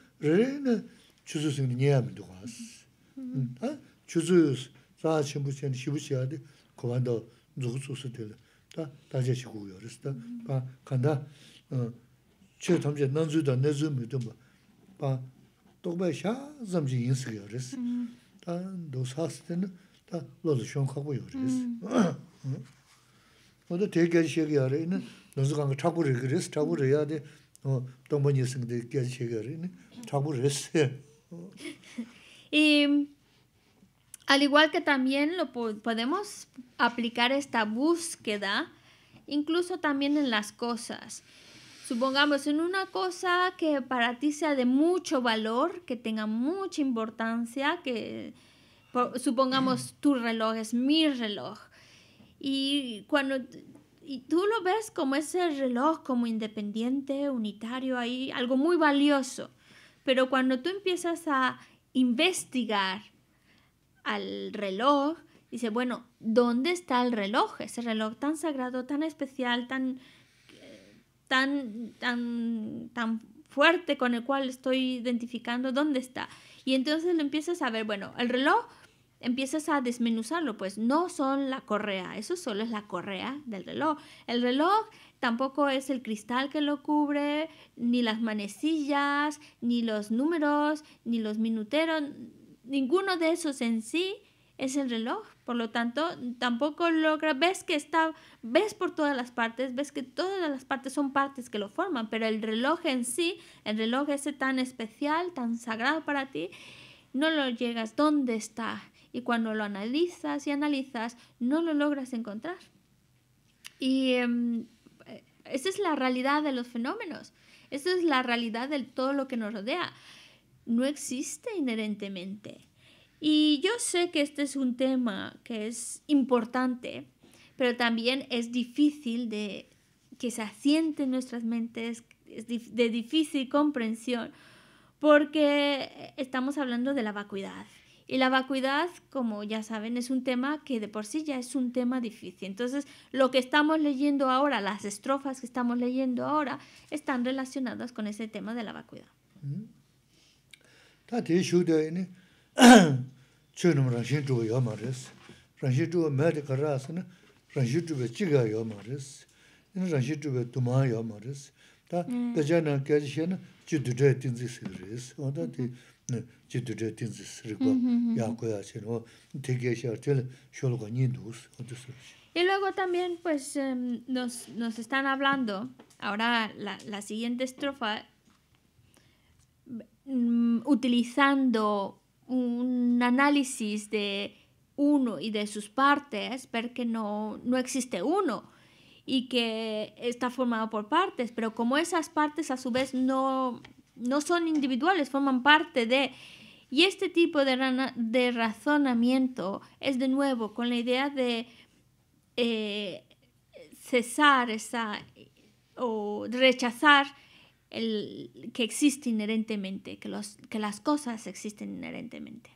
rīne chūsū sīngi nyēyā mi dhukwās. Mm-hmm. Chūsū sā chīmbu chēni shibu chīyādi kubāndā dzūgu tsūsū tēli tā dājā chī kūyō rīs. Pā kāndā chē tam chē nānsū dā nēsū mi dhukwā pā tōkbā yā zām chī yīnsī kūyō rīs. Tā dō sās tēni tā lō dō shiong kāku yō yā rī yādi Y al igual que también lo podemos aplicar esta búsqueda incluso también en las cosas. Supongamos en una cosa que para ti sea de mucho valor, que tenga mucha importancia, que supongamos tu reloj es mi reloj. Y cuando y tú lo ves como ese reloj, como independiente, unitario, ahí, algo muy valioso. Pero cuando tú empiezas a investigar al reloj, dice, bueno, ¿dónde está el reloj? Ese reloj tan sagrado, tan especial, tan, eh, tan, tan, tan fuerte con el cual estoy identificando, ¿dónde está? Y entonces lo empiezas a ver, bueno, el reloj empiezas a desmenuzarlo, pues no son la correa, eso solo es la correa del reloj. El reloj tampoco es el cristal que lo cubre, ni las manecillas, ni los números, ni los minuteros, ninguno de esos en sí es el reloj, por lo tanto tampoco logra, ves que está, ves por todas las partes, ves que todas las partes son partes que lo forman, pero el reloj en sí, el reloj ese tan especial, tan sagrado para ti, no lo llegas, ¿dónde está? y cuando lo analizas y analizas no lo logras encontrar. Y em, eh, esa es la realidad de los fenómenos, esa es la realidad de todo lo que nos rodea. No existe inherentemente. Y yo sé que este es un tema que es importante, pero también es difícil de que se asiente en nuestras mentes, es de difícil comprensión, porque estamos hablando de la vacuidad, y la vacuidad, como ya saben, es un tema que de por sí ya es un tema difícil. Entonces, lo que estamos leyendo ahora, las estrofas que estamos leyendo ahora, están relacionadas con ese tema de la vacuidad. Y luego también pues em, nos, nos están hablando, ahora la, la siguiente estrofa, mm, utilizando un análisis de uno y de sus partes, porque no, no existe uno y que está formado por partes, pero como esas partes a su vez no no son individuales, forman parte de... Y este tipo de, de razonamiento es de nuevo con la idea de eh, cesar esa o rechazar el, que existe inherentemente, que, los, que las cosas existen inherentemente.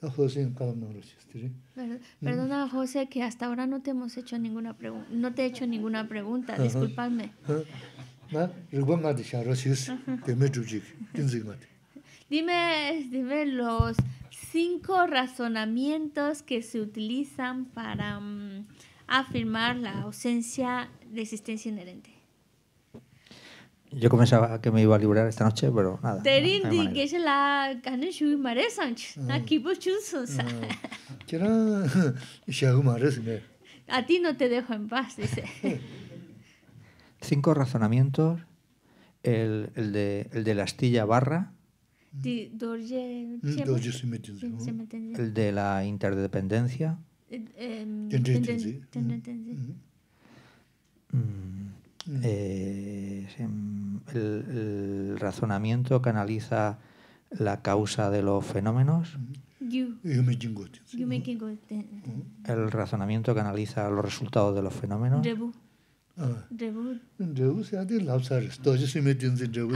Mm. Perdona, José, que hasta ahora no te hemos hecho ninguna pregunta. No te he hecho ninguna pregunta, discúlpame. dime, dime los cinco razonamientos que se utilizan para mm, afirmar la ausencia de existencia inherente. Yo comenzaba que me iba a librar esta noche, pero nada. Derin que es la Ganeshu mm. pues, mm. quiero la Kibo Chunsunsa. A ti no te dejo en paz, dice. Cinco razonamientos. El, el, de, el de la astilla barra. El de la interdependencia. Mm. Eh, em, el, el, razonamiento canaliza la causa de los fenómenos. El razonamiento canaliza los resultados de los fenómenos. Rebu. Ah. Ah,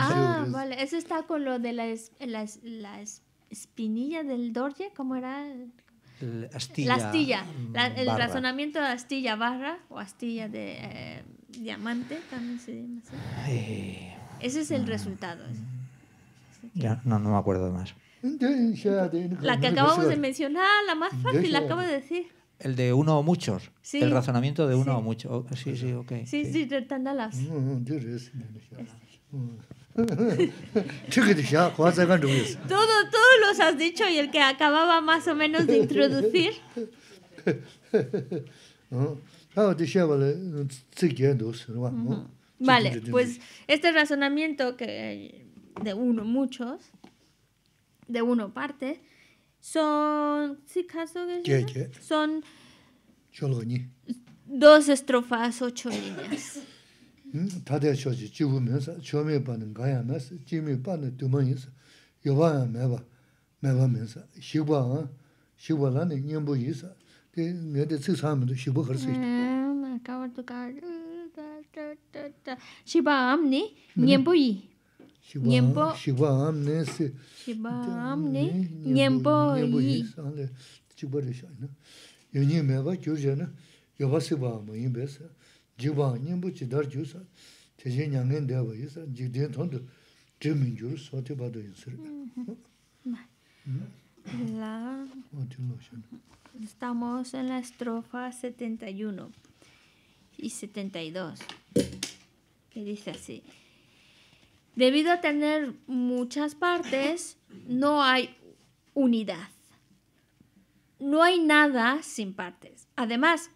ah vale. Eso está con lo de la, espinilla del dorje, ¿cómo era? La astilla. el razonamiento de astilla barra o astilla de... Eh, diamante también se llama eh, Ese es el mm, resultado. Mm, ya, no, me acuerdo más. La que acabamos de mencionar, la más fácil, la acabo de decir. El de uno o muchos. El razonamiento de uno o muchos. Oh, sí, sí, ok. Sí, sí, mm, este. todo, todos los has dicho y el que acababa más o menos de introducir. Vale, pues este razonamiento que de uno, muchos, de uno parte, son, ¿sí caso que dos estrofas, ocho líneas. Tadea choji, chivu mensa, chome pane gaya mensa, chime pane tuma yinsa, yobaya meba, mensa, shigwa, shigwa lani, nyembu ngā tē tsik sāṃ mi tō shibu khar sī tō. Kāwa tō kāwa tō tō tō. Shibu Shibu ām nē sī. Shibu Shibu ām nē, Estamos en la estrofa 71 y 72. Que dice así. Debido a tener muchas partes, no hay unidad. No hay nada sin partes. Además,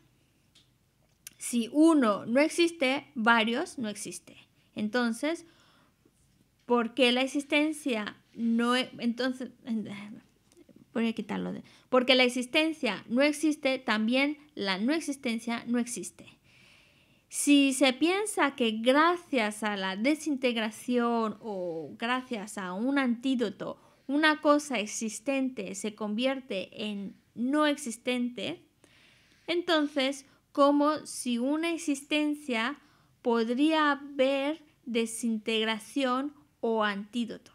si uno no existe, varios no existe. Entonces, ¿por qué la existencia no es, entonces quitarlo Porque la existencia no existe, también la no existencia no existe. Si se piensa que gracias a la desintegración o gracias a un antídoto una cosa existente se convierte en no existente, entonces como si una existencia podría haber desintegración o antídoto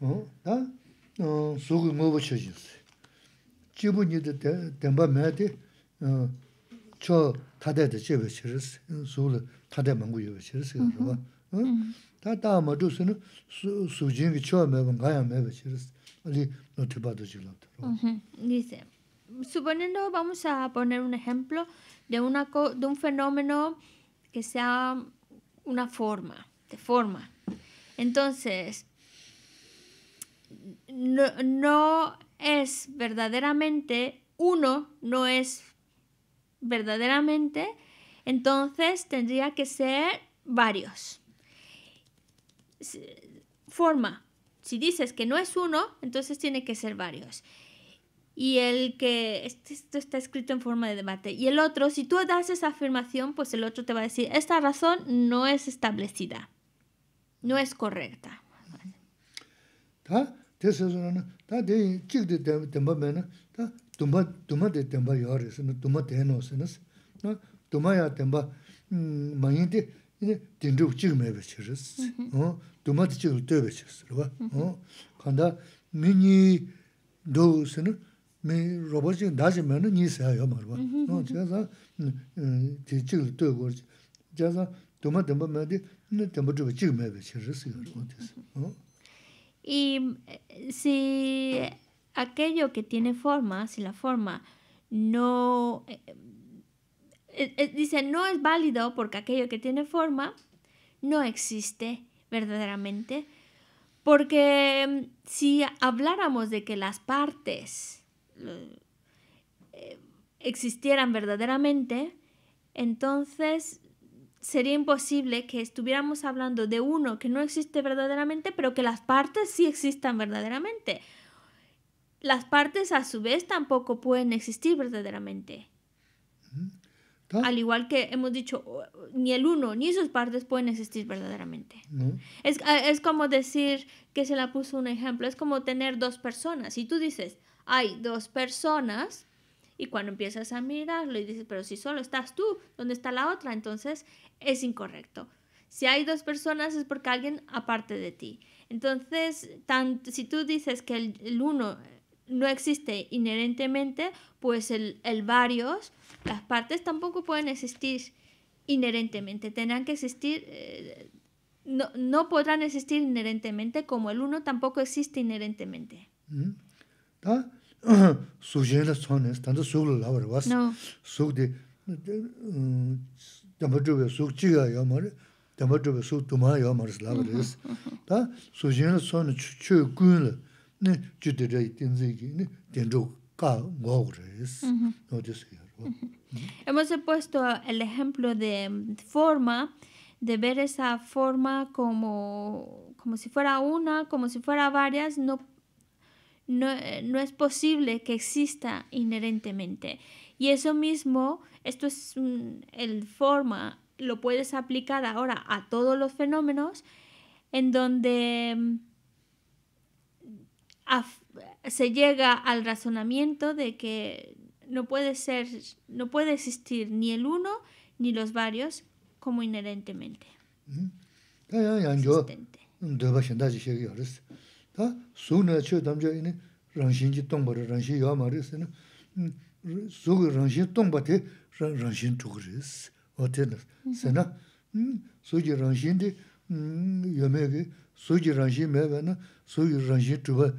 tā sūgī ngōba chōjī sī. Chibu nī tā tēmbā mē tī tade tādē tā chē bēchī rī sī, sūgī lā tādē māngu yō bēchī rī sī gā rō bā. Tā tā mā tū sī nī sūjī vamos a poner un ejemplo de, una de un fenómeno que sea una forma, de forma. Entonces, no, no es verdaderamente uno, no es verdaderamente, entonces tendría que ser varios. Forma. Si dices que no es uno, entonces tiene que ser varios. Y el que, este, esto está escrito en forma de debate. Y el otro, si tú das esa afirmación, pues el otro te va a decir, esta razón no es establecida, no es correcta. Te se zon na, ta mm, mm-hmm. oh, de chik de tenpa me na, ta tumba, tumba de tenpa yaa re se na, tumba teno se na se. Na, tumba yaa tenpa mayin de, ina, tenruv chik me be chir se. Tumba de chik de be chir se, rwa. Oh. Kanda, mi nyi do se na, mi roba nyi Chiga mm-hmm. oh, mm, Chiga Y eh, si aquello que tiene forma, si la forma no... Eh, eh, dice, no es válido porque aquello que tiene forma no existe verdaderamente. Porque mm, si habláramos de que las partes existieran verdaderamente, entonces sería imposible que estuviéramos hablando de uno que no existe verdaderamente, pero que las partes sí existan verdaderamente. Las partes a su vez tampoco pueden existir verdaderamente. Al igual que hemos dicho, ni el uno ni sus partes pueden existir verdaderamente. Es, ah, es, como decir que se la puso un ejemplo, es como tener dos personas. Y tú dices, hay dos personas, y cuando empiezas a mirarlo y dices, pero si solo estás tú, ¿dónde está la otra? Entonces es incorrecto. Si hay dos personas es porque alguien aparte de ti. Entonces, tanto, si tú dices que el, uno eh, no existe inherentemente, pues el, varios, las partes tampoco pueden existir inherentemente, tendrán que existir, eh, no, podrán existir inherentemente como el uno tampoco existe inherentemente. su Hemos puesto el ejemplo de mm, forma, de ver esa forma como, como si fuera una, como si fuera varias, no eh, no, es posible que exista inherentemente. Y eso mismo, esto es el forma, lo puedes aplicar ahora a todos los fenómenos en donde mm, se llega al razonamiento de que no puede ser, no puede existir ni el uno ni los varios como inherentemente. tā sūg nā chū dāmchā inī rāngshīn jī tōngpa rā, rāngshīn yuwa mā rī sī nā, sūg rāngshīn tōngpa tī rāngshīn chūg rī sī, o tī nā sī nā, sūg jī rāngshīn tī yuwa mē gī, sūg jī rāngshīn mē bā nā, sūg jī rāngshīn chūpa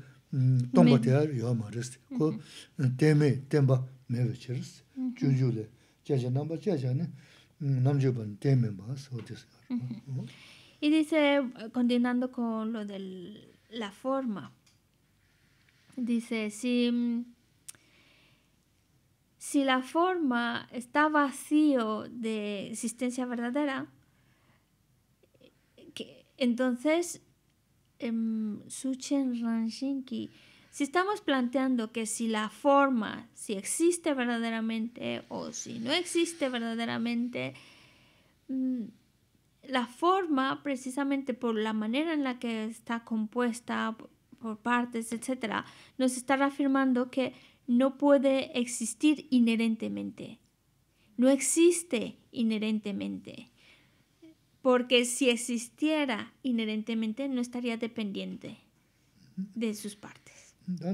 teme, tī yuwa mā o continuando con lo del... la forma. Dice, si, si la forma está vacío de existencia verdadera, entonces, en em, Suchen Ranshinki, si estamos planteando que si la forma, si existe verdaderamente o si no existe verdaderamente, mm, la forma, precisamente por la manera en la que está compuesta, por partes, etc., nos está reafirmando que no puede existir inherentemente. No existe inherentemente. Porque si existiera inherentemente, no estaría dependiente de sus partes. Ah,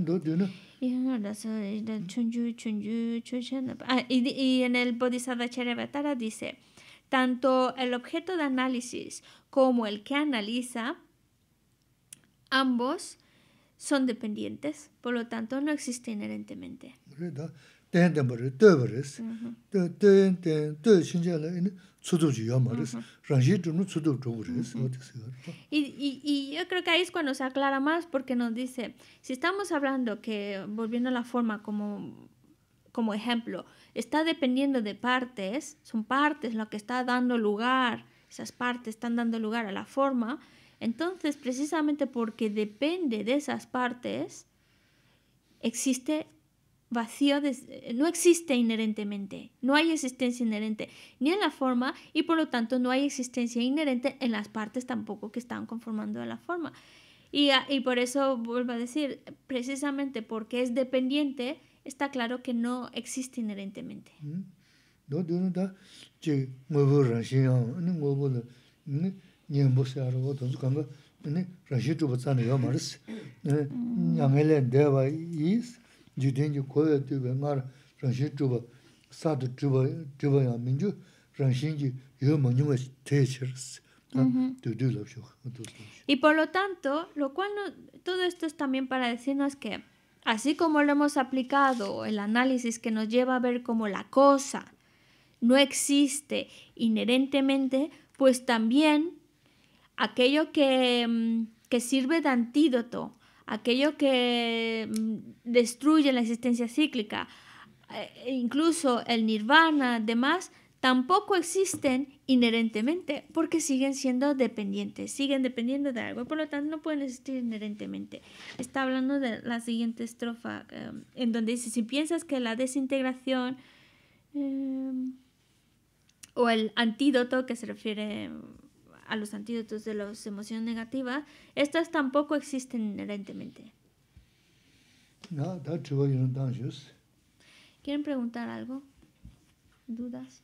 y en el Bodhisattva Charyavatara dice, tanto el objeto de análisis como el que analiza, ambos son dependientes, por lo tanto no existe inherentemente. Y, y yo creo que ahí es cuando se aclara más porque nos dice, si estamos hablando que, volviendo a la forma como como ejemplo, está dependiendo de partes, son partes lo que está dando lugar, esas partes están dando lugar a la forma, entonces precisamente porque depende de esas partes, existe vacío, no existe inherentemente, no hay existencia inherente ni en la forma y por lo tanto no hay existencia inherente en las partes tampoco que están conformando a la forma. y por eso vuelvo a decir, precisamente porque es dependiente, está claro que no existe inherentemente. Y por lo tanto, lo cual no, todo esto es también para decirnos que Así como lo hemos aplicado, el análisis que nos lleva a ver cómo la cosa no existe inherentemente, pues también aquello que, mm, que sirve de antídoto, aquello que mm, destruye la existencia cíclica, eh, incluso el nirvana, demás, tampoco existen inherentemente porque siguen siendo dependientes, siguen dependiendo de algo, por lo tanto no pueden existir inherentemente. Está hablando de la siguiente estrofa, eh, en donde dice, si piensas que la desintegración eh, o el antídoto que se refiere a los antídotos de las emociones negativas, estas tampoco existen inherentemente. ¿Quieren preguntar algo? ¿Dudas?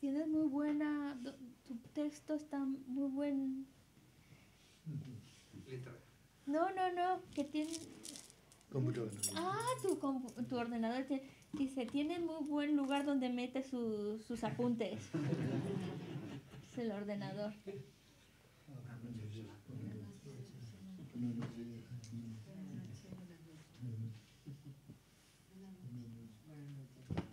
Tienes muy buena, tu texto está muy buen. No, no, no, que tiene. Ah, tu, ordenador dice, tiene muy buen lugar donde mete sus apuntes. es el ordenador.